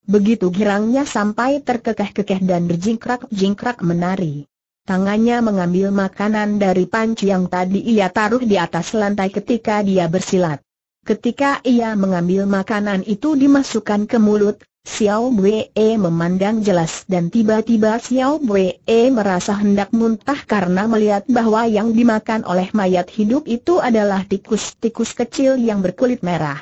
Begitu girangnya sampai terkekeh-kekeh dan berjingkrak-jingkrak menari. Tangannya mengambil makanan dari panci yang tadi ia taruh di atas lantai ketika dia bersilat. Ketika ia mengambil makanan itu dimasukkan ke mulut, Xiao Wei memandang jelas dan tiba-tiba Xiao Wei merasa hendak muntah karena melihat bahwa yang dimakan oleh mayat hidup itu adalah tikus-tikus kecil yang berkulit merah.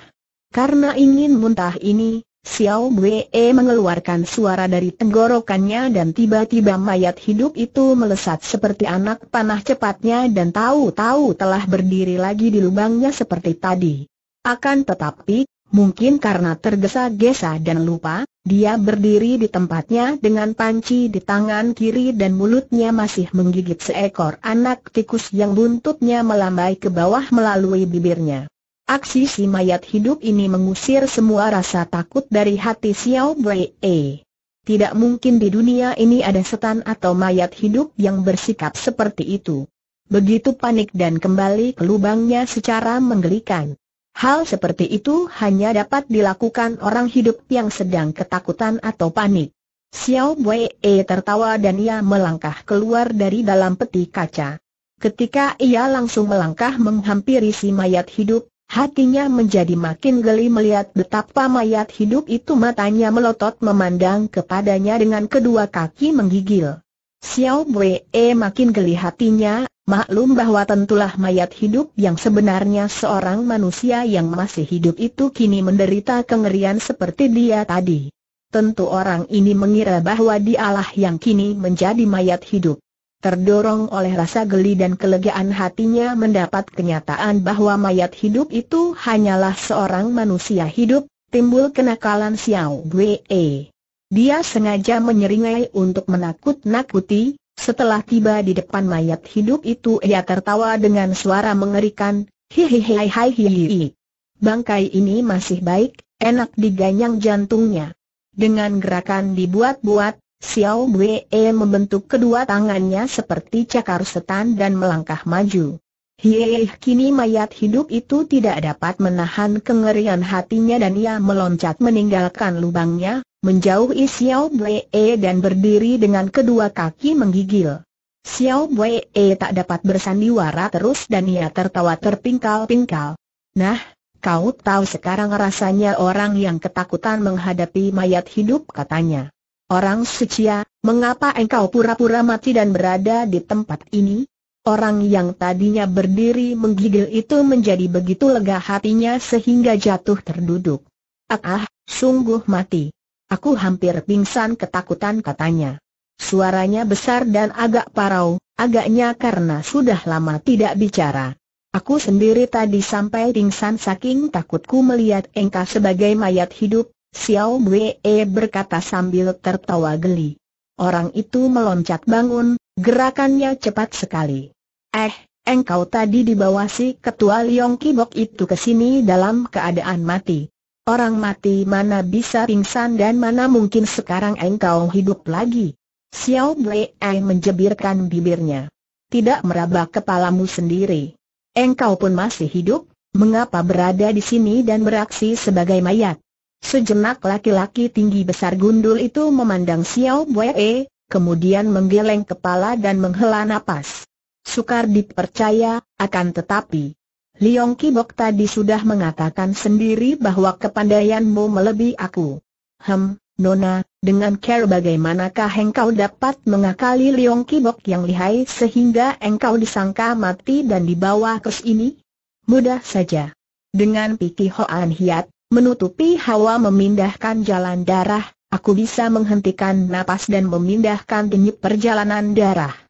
Karena ingin muntah ini, Xiao Wei mengeluarkan suara dari tenggorokannya dan tiba-tiba mayat hidup itu melesat seperti anak panah cepatnya dan tahu-tahu telah berdiri lagi di lubangnya seperti tadi. Akan tetapi, mungkin karena tergesa-gesa dan lupa, dia berdiri di tempatnya dengan panci di tangan kiri dan mulutnya masih menggigit seekor anak tikus yang buntutnya melambai ke bawah melalui bibirnya. Aksi si mayat hidup ini mengusir semua rasa takut dari hati Xiao Wei. Tidak mungkin di dunia ini ada setan atau mayat hidup yang bersikap seperti itu. Begitu panik dan kembali ke lubangnya secara menggelikan. Hal seperti itu hanya dapat dilakukan orang hidup yang sedang ketakutan atau panik. Xiao Wei e tertawa dan ia melangkah keluar dari dalam peti kaca. Ketika ia langsung melangkah menghampiri si mayat hidup, hatinya menjadi makin geli melihat betapa mayat hidup itu matanya melotot memandang kepadanya dengan kedua kaki menggigil. Xiao Wei e makin geli hatinya, Maklum bahwa tentulah mayat hidup yang sebenarnya seorang manusia yang masih hidup itu kini menderita kengerian seperti dia tadi. Tentu orang ini mengira bahwa dialah yang kini menjadi mayat hidup. Terdorong oleh rasa geli dan kelegaan hatinya mendapat kenyataan bahwa mayat hidup itu hanyalah seorang manusia hidup, timbul kenakalan Xiao Wei. Dia sengaja menyeringai untuk menakut-nakuti, setelah tiba di depan mayat hidup itu ia tertawa dengan suara mengerikan, hihihi Bangkai ini masih baik, enak diganyang jantungnya. Dengan gerakan dibuat-buat, Xiao Wei membentuk kedua tangannya seperti cakar setan dan melangkah maju. Hieih kini mayat hidup itu tidak dapat menahan kengerian hatinya dan ia meloncat meninggalkan lubangnya, menjauhi Xiao Bue e dan berdiri dengan kedua kaki menggigil. Xiao Bue e tak dapat bersandiwara terus dan ia tertawa terpingkal-pingkal. Nah, kau tahu sekarang rasanya orang yang ketakutan menghadapi mayat hidup katanya. Orang sucia, ya, mengapa engkau pura-pura mati dan berada di tempat ini? Orang yang tadinya berdiri menggigil itu menjadi begitu lega hatinya sehingga jatuh terduduk. Ah, ah, sungguh mati. Aku hampir pingsan ketakutan katanya. Suaranya besar dan agak parau, agaknya karena sudah lama tidak bicara. Aku sendiri tadi sampai pingsan saking takutku melihat engkau sebagai mayat hidup, Xiao Wei berkata sambil tertawa geli. Orang itu meloncat bangun, gerakannya cepat sekali. Eh, engkau tadi dibawa si ketua Liong Kibok itu ke sini dalam keadaan mati. Orang mati mana bisa pingsan dan mana mungkin sekarang engkau hidup lagi. Xiao Blei menjebirkan bibirnya. Tidak meraba kepalamu sendiri. Engkau pun masih hidup, mengapa berada di sini dan beraksi sebagai mayat? Sejenak laki-laki tinggi besar gundul itu memandang Xiao Blei, kemudian menggeleng kepala dan menghela napas sukar dipercaya, akan tetapi Liong Kibok tadi sudah mengatakan sendiri bahwa kepandaianmu melebihi aku. Hem, Nona, dengan care bagaimanakah engkau dapat mengakali Liong Kibok yang lihai sehingga engkau disangka mati dan dibawa ke sini? Mudah saja. Dengan Piki Hoan Hiat, menutupi hawa memindahkan jalan darah, aku bisa menghentikan napas dan memindahkan denyut perjalanan darah.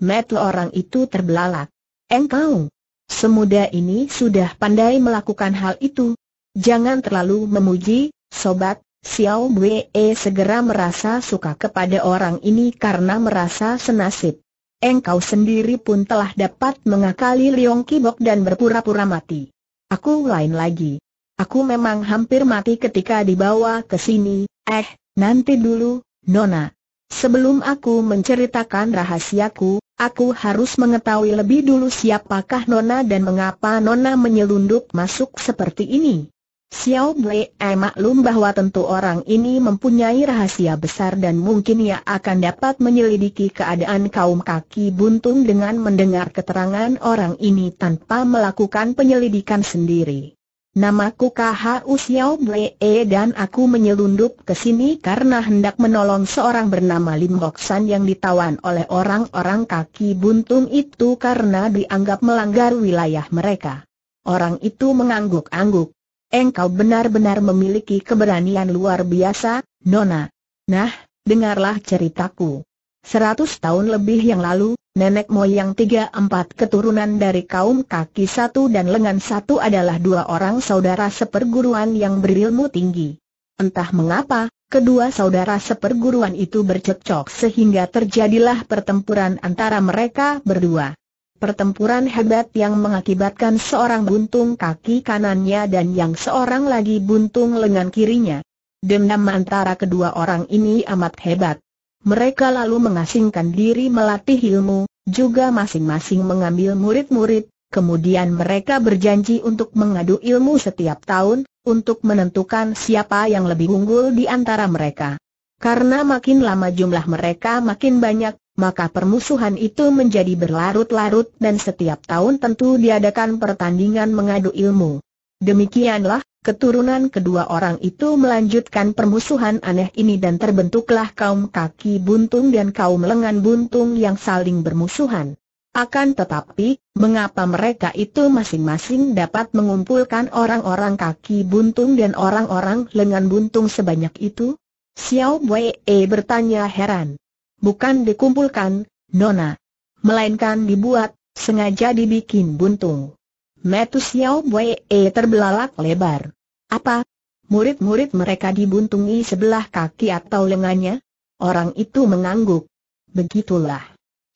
Metu orang itu terbelalak. Engkau, semuda ini sudah pandai melakukan hal itu. Jangan terlalu memuji, sobat, Xiao Wei e segera merasa suka kepada orang ini karena merasa senasib. Engkau sendiri pun telah dapat mengakali Leong Kibok dan berpura-pura mati. Aku lain lagi. Aku memang hampir mati ketika dibawa ke sini. Eh, nanti dulu, Nona. Sebelum aku menceritakan rahasiaku, aku harus mengetahui lebih dulu siapakah Nona dan mengapa Nona menyelundup masuk seperti ini. Xiao Wei, eh, maklum bahwa tentu orang ini mempunyai rahasia besar dan mungkin ia akan dapat menyelidiki keadaan kaum kaki buntung dengan mendengar keterangan orang ini tanpa melakukan penyelidikan sendiri. Namaku KHU Xiao Blee e dan aku menyelundup ke sini karena hendak menolong seorang bernama Lim Hock San yang ditawan oleh orang-orang kaki buntung itu karena dianggap melanggar wilayah mereka. Orang itu mengangguk-angguk. Engkau benar-benar memiliki keberanian luar biasa, Nona. Nah, dengarlah ceritaku. Seratus tahun lebih yang lalu, nenek moyang tiga empat keturunan dari kaum kaki satu dan lengan satu adalah dua orang saudara seperguruan yang berilmu tinggi. Entah mengapa, kedua saudara seperguruan itu bercekcok sehingga terjadilah pertempuran antara mereka berdua. Pertempuran hebat yang mengakibatkan seorang buntung kaki kanannya dan yang seorang lagi buntung lengan kirinya. Dendam antara kedua orang ini amat hebat. Mereka lalu mengasingkan diri melatih ilmu, juga masing-masing mengambil murid-murid, kemudian mereka berjanji untuk mengadu ilmu setiap tahun, untuk menentukan siapa yang lebih unggul di antara mereka. Karena makin lama jumlah mereka makin banyak, maka permusuhan itu menjadi berlarut-larut dan setiap tahun tentu diadakan pertandingan mengadu ilmu. Demikianlah, Keturunan kedua orang itu melanjutkan permusuhan aneh ini dan terbentuklah kaum kaki buntung dan kaum lengan buntung yang saling bermusuhan. Akan tetapi, mengapa mereka itu masing-masing dapat mengumpulkan orang-orang kaki buntung dan orang-orang lengan buntung sebanyak itu? Xiao Wei bertanya heran. Bukan dikumpulkan, Nona. Melainkan dibuat, sengaja dibikin buntung. Metu Xiao Bue eh, terbelalak lebar. Apa? Murid-murid mereka dibuntungi sebelah kaki atau lengannya? Orang itu mengangguk. Begitulah.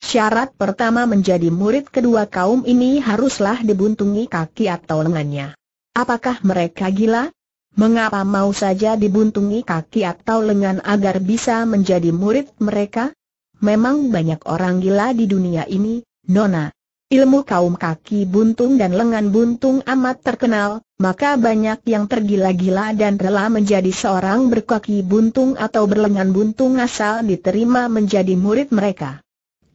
Syarat pertama menjadi murid kedua kaum ini haruslah dibuntungi kaki atau lengannya. Apakah mereka gila? Mengapa mau saja dibuntungi kaki atau lengan agar bisa menjadi murid mereka? Memang banyak orang gila di dunia ini, Nona, Ilmu kaum kaki buntung dan lengan buntung amat terkenal, maka banyak yang tergila-gila dan rela menjadi seorang berkaki buntung atau berlengan buntung asal diterima menjadi murid mereka.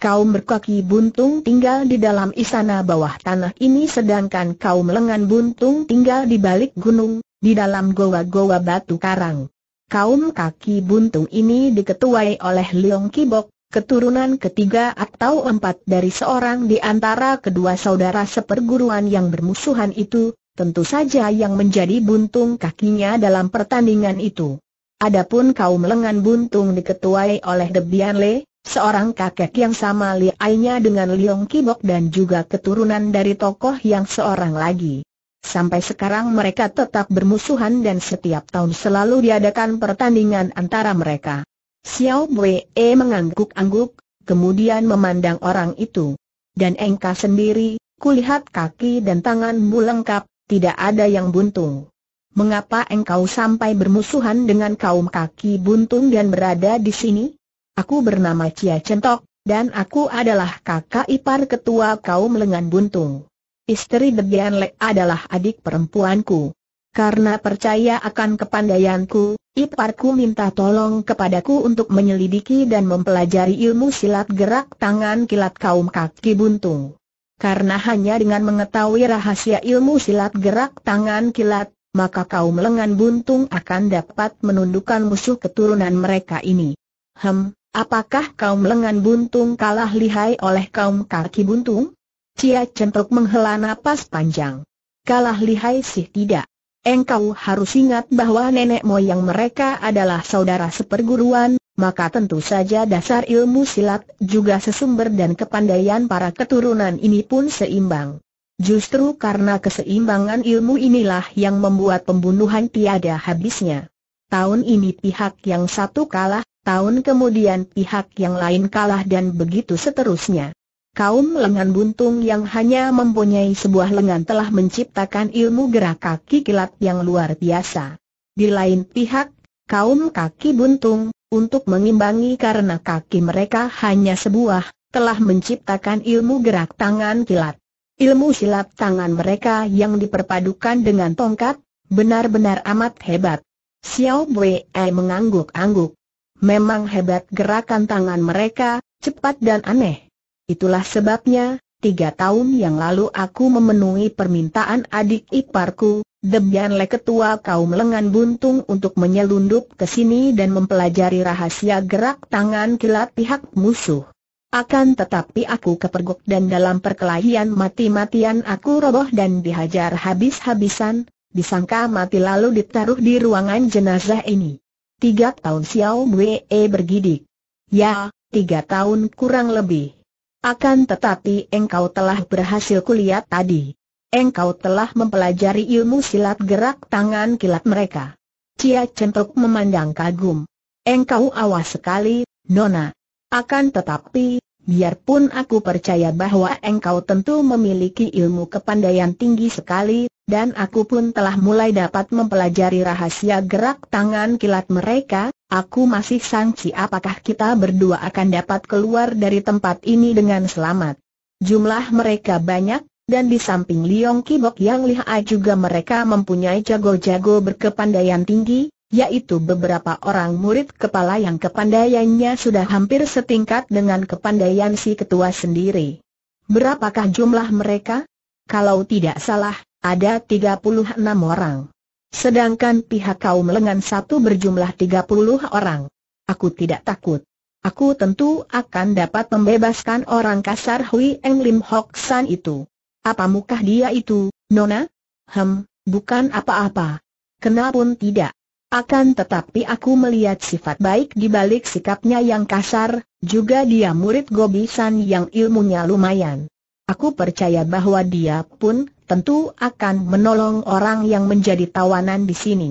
Kaum berkaki buntung tinggal di dalam istana bawah tanah ini sedangkan kaum lengan buntung tinggal di balik gunung, di dalam goa-goa batu karang. Kaum kaki buntung ini diketuai oleh Leong Kibok, keturunan ketiga atau empat dari seorang di antara kedua saudara seperguruan yang bermusuhan itu, tentu saja yang menjadi buntung kakinya dalam pertandingan itu. Adapun kaum lengan buntung diketuai oleh Debian Le, seorang kakek yang sama liainya dengan Liong Kibok dan juga keturunan dari tokoh yang seorang lagi. Sampai sekarang mereka tetap bermusuhan dan setiap tahun selalu diadakan pertandingan antara mereka. Xiao Wei e mengangguk-angguk, kemudian memandang orang itu. Dan engka sendiri, kulihat kaki dan tanganmu lengkap, tidak ada yang buntung. Mengapa engkau sampai bermusuhan dengan kaum kaki buntung dan berada di sini? Aku bernama Cia Centok, dan aku adalah kakak ipar ketua kaum lengan buntung. Istri Debian Le adalah adik perempuanku. Karena percaya akan kepandaianku, iparku minta tolong kepadaku untuk menyelidiki dan mempelajari ilmu silat gerak tangan kilat kaum kaki buntung. Karena hanya dengan mengetahui rahasia ilmu silat gerak tangan kilat, maka kaum lengan buntung akan dapat menundukkan musuh keturunan mereka ini. Hem, apakah kaum lengan buntung kalah lihai oleh kaum kaki buntung? Cia centuk menghela napas panjang. Kalah lihai sih tidak Engkau harus ingat bahwa nenek moyang mereka adalah saudara seperguruan, maka tentu saja dasar ilmu silat juga sesumber dan kepandaian para keturunan ini pun seimbang. Justru karena keseimbangan ilmu inilah yang membuat pembunuhan tiada habisnya. Tahun ini pihak yang satu kalah, tahun kemudian pihak yang lain kalah dan begitu seterusnya. Kaum lengan buntung yang hanya mempunyai sebuah lengan telah menciptakan ilmu gerak kaki kilat yang luar biasa. Di lain pihak, kaum kaki buntung, untuk mengimbangi karena kaki mereka hanya sebuah, telah menciptakan ilmu gerak tangan kilat. Ilmu silat tangan mereka yang diperpadukan dengan tongkat, benar-benar amat hebat. Xiao Wei mengangguk-angguk. Memang hebat gerakan tangan mereka, cepat dan aneh. Itulah sebabnya, tiga tahun yang lalu aku memenuhi permintaan adik iparku, Debianle ketua kaum lengan buntung untuk menyelundup ke sini dan mempelajari rahasia gerak tangan kilat pihak musuh. Akan tetapi aku kepergok dan dalam perkelahian mati-matian aku roboh dan dihajar habis-habisan, disangka mati lalu ditaruh di ruangan jenazah ini. Tiga tahun Xiao Wei bergidik. Ya, tiga tahun kurang lebih. Akan tetapi engkau telah berhasil kulihat tadi. Engkau telah mempelajari ilmu silat gerak tangan kilat mereka. Cia Centok memandang kagum. Engkau awas sekali, Nona. Akan tetapi, biarpun aku percaya bahwa engkau tentu memiliki ilmu kepandaian tinggi sekali, dan aku pun telah mulai dapat mempelajari rahasia gerak tangan kilat mereka, aku masih sangsi apakah kita berdua akan dapat keluar dari tempat ini dengan selamat. Jumlah mereka banyak, dan di samping Liong Kibok yang Liha juga mereka mempunyai jago-jago berkepandaian tinggi, yaitu beberapa orang murid kepala yang kepandaiannya sudah hampir setingkat dengan kepandaian si ketua sendiri. Berapakah jumlah mereka? Kalau tidak salah, ada 36 orang. Sedangkan pihak kaum lengan satu berjumlah 30 orang. Aku tidak takut. Aku tentu akan dapat membebaskan orang kasar Hui Eng Lim Hok San itu. Apa mukah dia itu, Nona? Hem, bukan apa-apa. Kenapun tidak. Akan tetapi aku melihat sifat baik di balik sikapnya yang kasar, juga dia murid Gobi San yang ilmunya lumayan. Aku percaya bahwa dia pun tentu akan menolong orang yang menjadi tawanan di sini.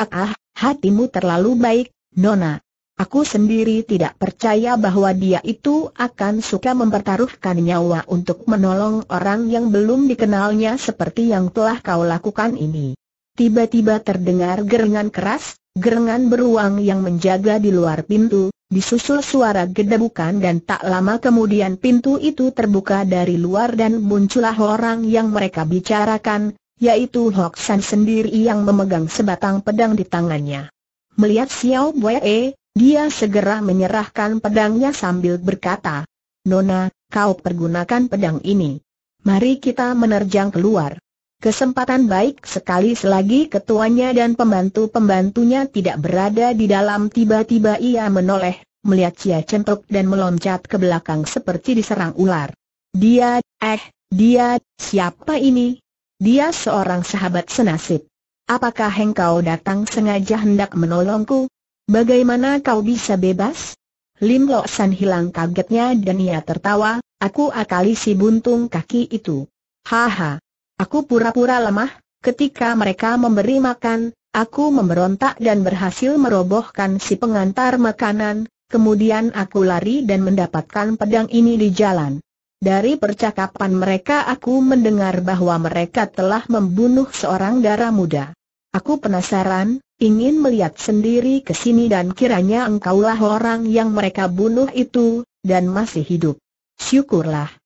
Ah, ah hatimu terlalu baik, Nona. Aku sendiri tidak percaya bahwa dia itu akan suka mempertaruhkan nyawa untuk menolong orang yang belum dikenalnya seperti yang telah kau lakukan ini. Tiba-tiba terdengar geringan keras, gerengan beruang yang menjaga di luar pintu, disusul suara gedebukan dan tak lama kemudian pintu itu terbuka dari luar dan muncullah orang yang mereka bicarakan, yaitu Hok San sendiri yang memegang sebatang pedang di tangannya. Melihat Xiao Wei, dia segera menyerahkan pedangnya sambil berkata, Nona, kau pergunakan pedang ini. Mari kita menerjang keluar. Kesempatan baik sekali selagi ketuanya dan pembantu-pembantunya tidak berada di dalam tiba-tiba ia menoleh, melihat Cia Centok dan meloncat ke belakang seperti diserang ular. Dia, eh, dia, siapa ini? Dia seorang sahabat senasib. Apakah engkau datang sengaja hendak menolongku? Bagaimana kau bisa bebas? Lim Lok San hilang kagetnya dan ia tertawa, aku akali si buntung kaki itu. Haha. Aku pura-pura lemah, ketika mereka memberi makan, aku memberontak dan berhasil merobohkan si pengantar makanan, kemudian aku lari dan mendapatkan pedang ini di jalan. Dari percakapan mereka aku mendengar bahwa mereka telah membunuh seorang darah muda. Aku penasaran, ingin melihat sendiri ke sini dan kiranya engkaulah orang yang mereka bunuh itu, dan masih hidup. Syukurlah.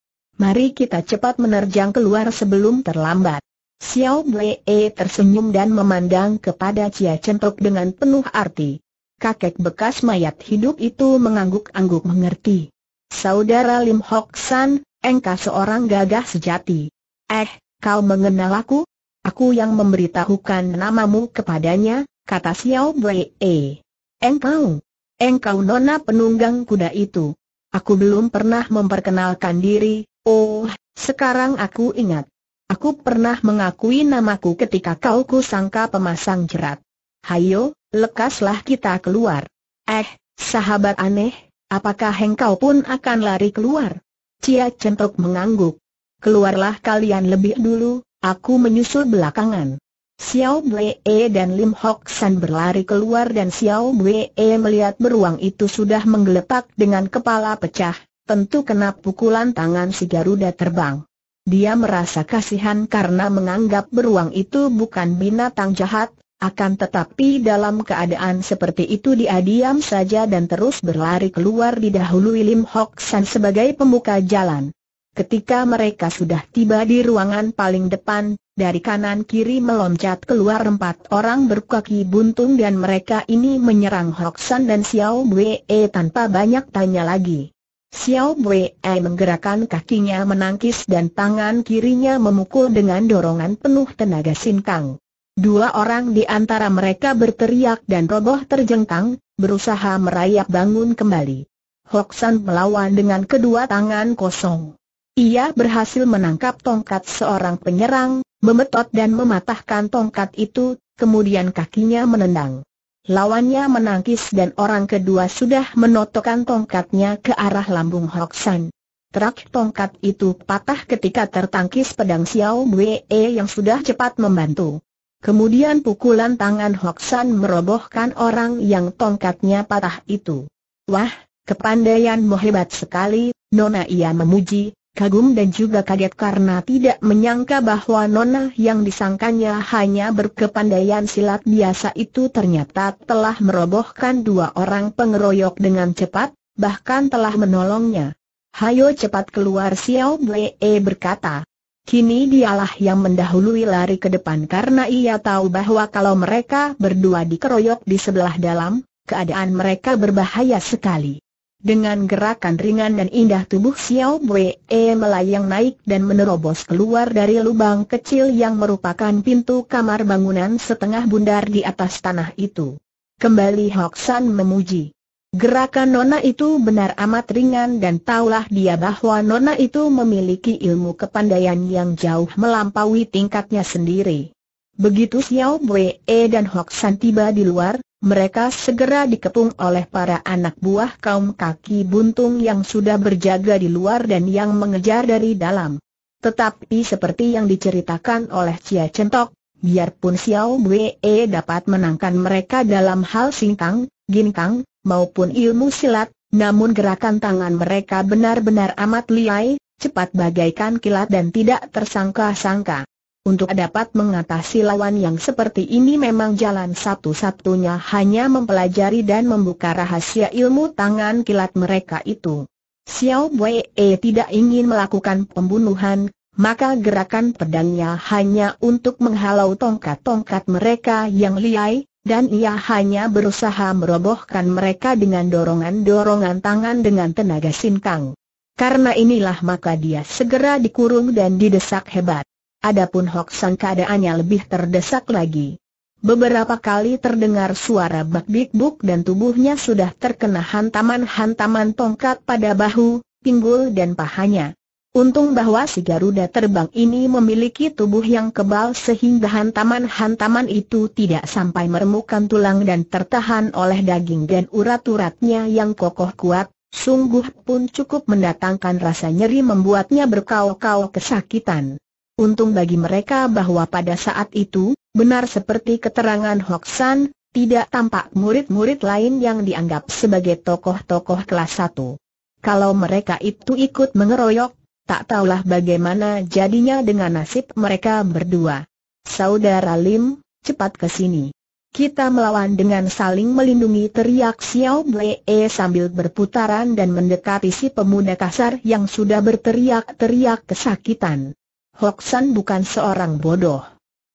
Mari kita cepat menerjang keluar sebelum terlambat. Xiao Blee e tersenyum dan memandang kepada Cia Centok dengan penuh arti. Kakek bekas mayat hidup itu mengangguk-angguk mengerti. Saudara Lim Hock San, engkau seorang gagah sejati. Eh, kau mengenal aku? Aku yang memberitahukan namamu kepadanya, kata Xiao Blee. E. Engkau, engkau nona penunggang kuda itu. Aku belum pernah memperkenalkan diri, Oh, sekarang aku ingat. Aku pernah mengakui namaku ketika kau ku sangka pemasang jerat. Hayo, lekaslah kita keluar. Eh, sahabat aneh, apakah engkau pun akan lari keluar? Cia Centok mengangguk. Keluarlah kalian lebih dulu, aku menyusul belakangan. Xiao Wei e dan Lim Hock San berlari keluar dan Xiao Wei e melihat beruang itu sudah menggeletak dengan kepala pecah, tentu kena pukulan tangan si Garuda terbang. Dia merasa kasihan karena menganggap beruang itu bukan binatang jahat, akan tetapi dalam keadaan seperti itu dia diam saja dan terus berlari keluar didahului Lim Hock San sebagai pembuka jalan. Ketika mereka sudah tiba di ruangan paling depan, dari kanan kiri meloncat keluar empat orang berkaki buntung dan mereka ini menyerang Hock San dan Xiao Wei tanpa banyak tanya lagi. Xiao Wei menggerakkan kakinya menangkis dan tangan kirinya memukul dengan dorongan penuh tenaga sinkang. Dua orang di antara mereka berteriak dan roboh terjengkang, berusaha merayap bangun kembali. Hoksan melawan dengan kedua tangan kosong. Ia berhasil menangkap tongkat seorang penyerang, memetot dan mematahkan tongkat itu, kemudian kakinya menendang. Lawannya menangkis dan orang kedua sudah menotokkan tongkatnya ke arah lambung Hoksan. Terak tongkat itu patah ketika tertangkis pedang Xiao Wei yang sudah cepat membantu. Kemudian pukulan tangan Hoksan merobohkan orang yang tongkatnya patah itu. Wah, kepandaianmu hebat sekali, Nona ia memuji, kagum dan juga kaget karena tidak menyangka bahwa Nona yang disangkanya hanya berkepandaian silat biasa itu ternyata telah merobohkan dua orang pengeroyok dengan cepat, bahkan telah menolongnya. Hayo cepat keluar Xiao Blee berkata. Kini dialah yang mendahului lari ke depan karena ia tahu bahwa kalau mereka berdua dikeroyok di sebelah dalam, keadaan mereka berbahaya sekali. Dengan gerakan ringan dan indah tubuh Xiao Wei melayang naik dan menerobos keluar dari lubang kecil yang merupakan pintu kamar bangunan setengah bundar di atas tanah itu. Kembali San memuji. Gerakan Nona itu benar amat ringan dan taulah dia bahwa Nona itu memiliki ilmu kepandaian yang jauh melampaui tingkatnya sendiri. Begitu Xiao Wei dan San tiba di luar, mereka segera dikepung oleh para anak buah kaum kaki buntung yang sudah berjaga di luar dan yang mengejar dari dalam. Tetapi seperti yang diceritakan oleh Cia Centok, biarpun Xiao Wei dapat menangkan mereka dalam hal singkang, ginkang, maupun ilmu silat, namun gerakan tangan mereka benar-benar amat liai, cepat bagaikan kilat dan tidak tersangka-sangka. Untuk dapat mengatasi lawan yang seperti ini memang jalan satu-satunya hanya mempelajari dan membuka rahasia ilmu tangan kilat mereka itu. Xiao Wei eh, tidak ingin melakukan pembunuhan, maka gerakan pedangnya hanya untuk menghalau tongkat-tongkat mereka yang liai, dan ia hanya berusaha merobohkan mereka dengan dorongan-dorongan tangan dengan tenaga sinkang. Karena inilah maka dia segera dikurung dan didesak hebat. Adapun Hok Sang keadaannya lebih terdesak lagi. Beberapa kali terdengar suara bak-bik-buk dan tubuhnya sudah terkena hantaman-hantaman tongkat pada bahu, pinggul dan pahanya. Untung bahwa si Garuda terbang ini memiliki tubuh yang kebal sehingga hantaman-hantaman itu tidak sampai meremukkan tulang dan tertahan oleh daging dan urat-uratnya yang kokoh kuat, sungguh pun cukup mendatangkan rasa nyeri membuatnya berkau-kau kesakitan. Untung bagi mereka bahwa pada saat itu, benar seperti keterangan Hoksan, tidak tampak murid-murid lain yang dianggap sebagai tokoh-tokoh kelas satu. Kalau mereka itu ikut mengeroyok, tak tahulah bagaimana jadinya dengan nasib mereka berdua. Saudara Lim, cepat ke sini. Kita melawan dengan saling melindungi teriak Xiao Blee e sambil berputaran dan mendekati si pemuda kasar yang sudah berteriak-teriak kesakitan. Hoksan bukan seorang bodoh.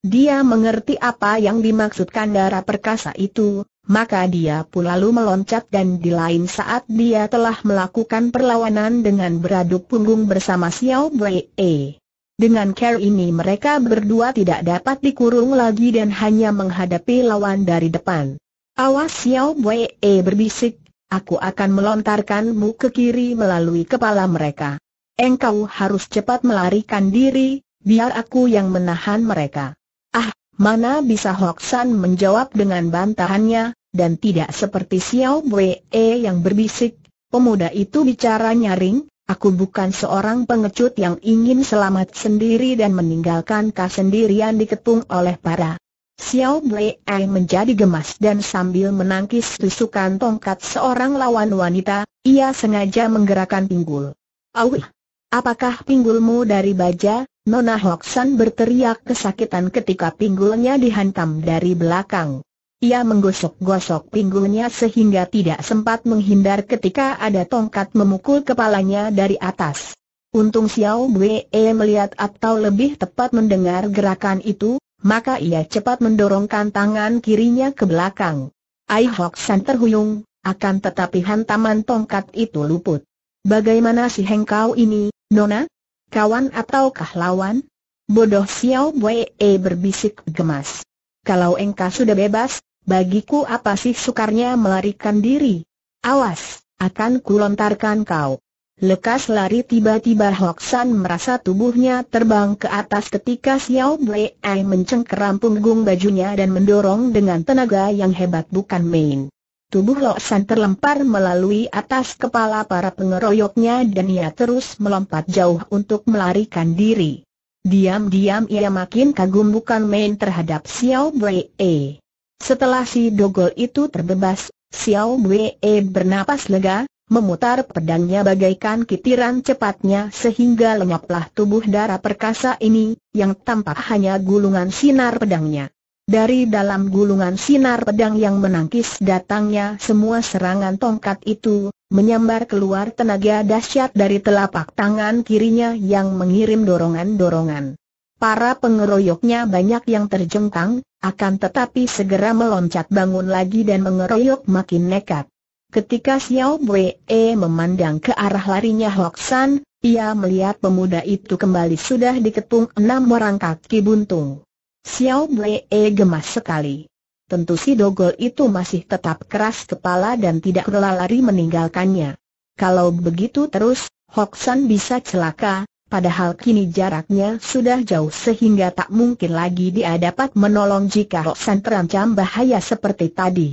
Dia mengerti apa yang dimaksudkan darah perkasa itu, maka dia pun lalu meloncat dan di lain saat dia telah melakukan perlawanan dengan beraduk punggung bersama Xiao Wei. Dengan care ini mereka berdua tidak dapat dikurung lagi dan hanya menghadapi lawan dari depan. Awas Xiao Wei berbisik, aku akan melontarkanmu ke kiri melalui kepala mereka. Engkau harus cepat melarikan diri, biar aku yang menahan mereka. Ah, mana bisa Hoksan menjawab dengan bantahannya, dan tidak seperti Xiao Wei yang berbisik, pemuda itu bicara nyaring, Aku bukan seorang pengecut yang ingin selamat sendiri dan meninggalkan kesendirian diketung oleh para Xiao Wei menjadi gemas dan sambil menangkis tusukan tongkat seorang lawan wanita, ia sengaja menggerakkan pinggul. Awih! Apakah pinggulmu dari baja? Nona Hoksan berteriak kesakitan ketika pinggulnya dihantam dari belakang. Ia menggosok-gosok pinggulnya sehingga tidak sempat menghindar ketika ada tongkat memukul kepalanya dari atas. Untung Xiao Wei melihat atau lebih tepat mendengar gerakan itu, maka ia cepat mendorongkan tangan kirinya ke belakang. Ai Hoksan terhuyung, akan tetapi hantaman tongkat itu luput. Bagaimana si hengkau ini, Nona? Kawan ataukah lawan? Bodoh Xiao Wei e berbisik gemas. Kalau engkau sudah bebas, bagiku apa sih sukarnya melarikan diri? Awas, akan kulontarkan kau. Lekas lari tiba-tiba Hoksan merasa tubuhnya terbang ke atas ketika Xiao wei e mencengkeram punggung bajunya dan mendorong dengan tenaga yang hebat bukan main. Tubuh Lok terlempar melalui atas kepala para pengeroyoknya dan ia terus melompat jauh untuk melarikan diri. Diam-diam ia makin kagum bukan main terhadap Xiao Wei. Setelah si dogol itu terbebas, Xiao Wei bernapas lega, memutar pedangnya bagaikan kitiran cepatnya sehingga lenyaplah tubuh darah perkasa ini, yang tampak hanya gulungan sinar pedangnya. Dari dalam gulungan sinar pedang yang menangkis datangnya semua serangan tongkat itu, menyambar keluar tenaga dahsyat dari telapak tangan kirinya yang mengirim dorongan-dorongan. Para pengeroyoknya banyak yang terjengkang, akan tetapi segera meloncat bangun lagi dan mengeroyok makin nekat. Ketika Xiao Wei memandang ke arah larinya Hok San, ia melihat pemuda itu kembali sudah diketung enam orang kaki buntung. Xiao Blee gemas sekali. Tentu si Dogol itu masih tetap keras kepala dan tidak rela lari meninggalkannya. Kalau begitu terus, Hoksan bisa celaka, padahal kini jaraknya sudah jauh sehingga tak mungkin lagi dia dapat menolong jika Hoksan terancam bahaya seperti tadi.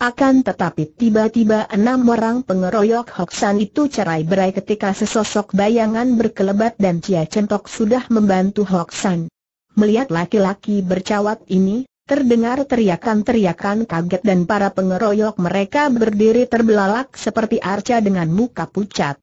Akan tetapi tiba-tiba enam orang pengeroyok Hoksan itu cerai berai ketika sesosok bayangan berkelebat dan Cia Centok sudah membantu Hoksan. Melihat laki-laki bercawat ini, terdengar teriakan-teriakan kaget dan para pengeroyok mereka berdiri terbelalak seperti arca dengan muka pucat.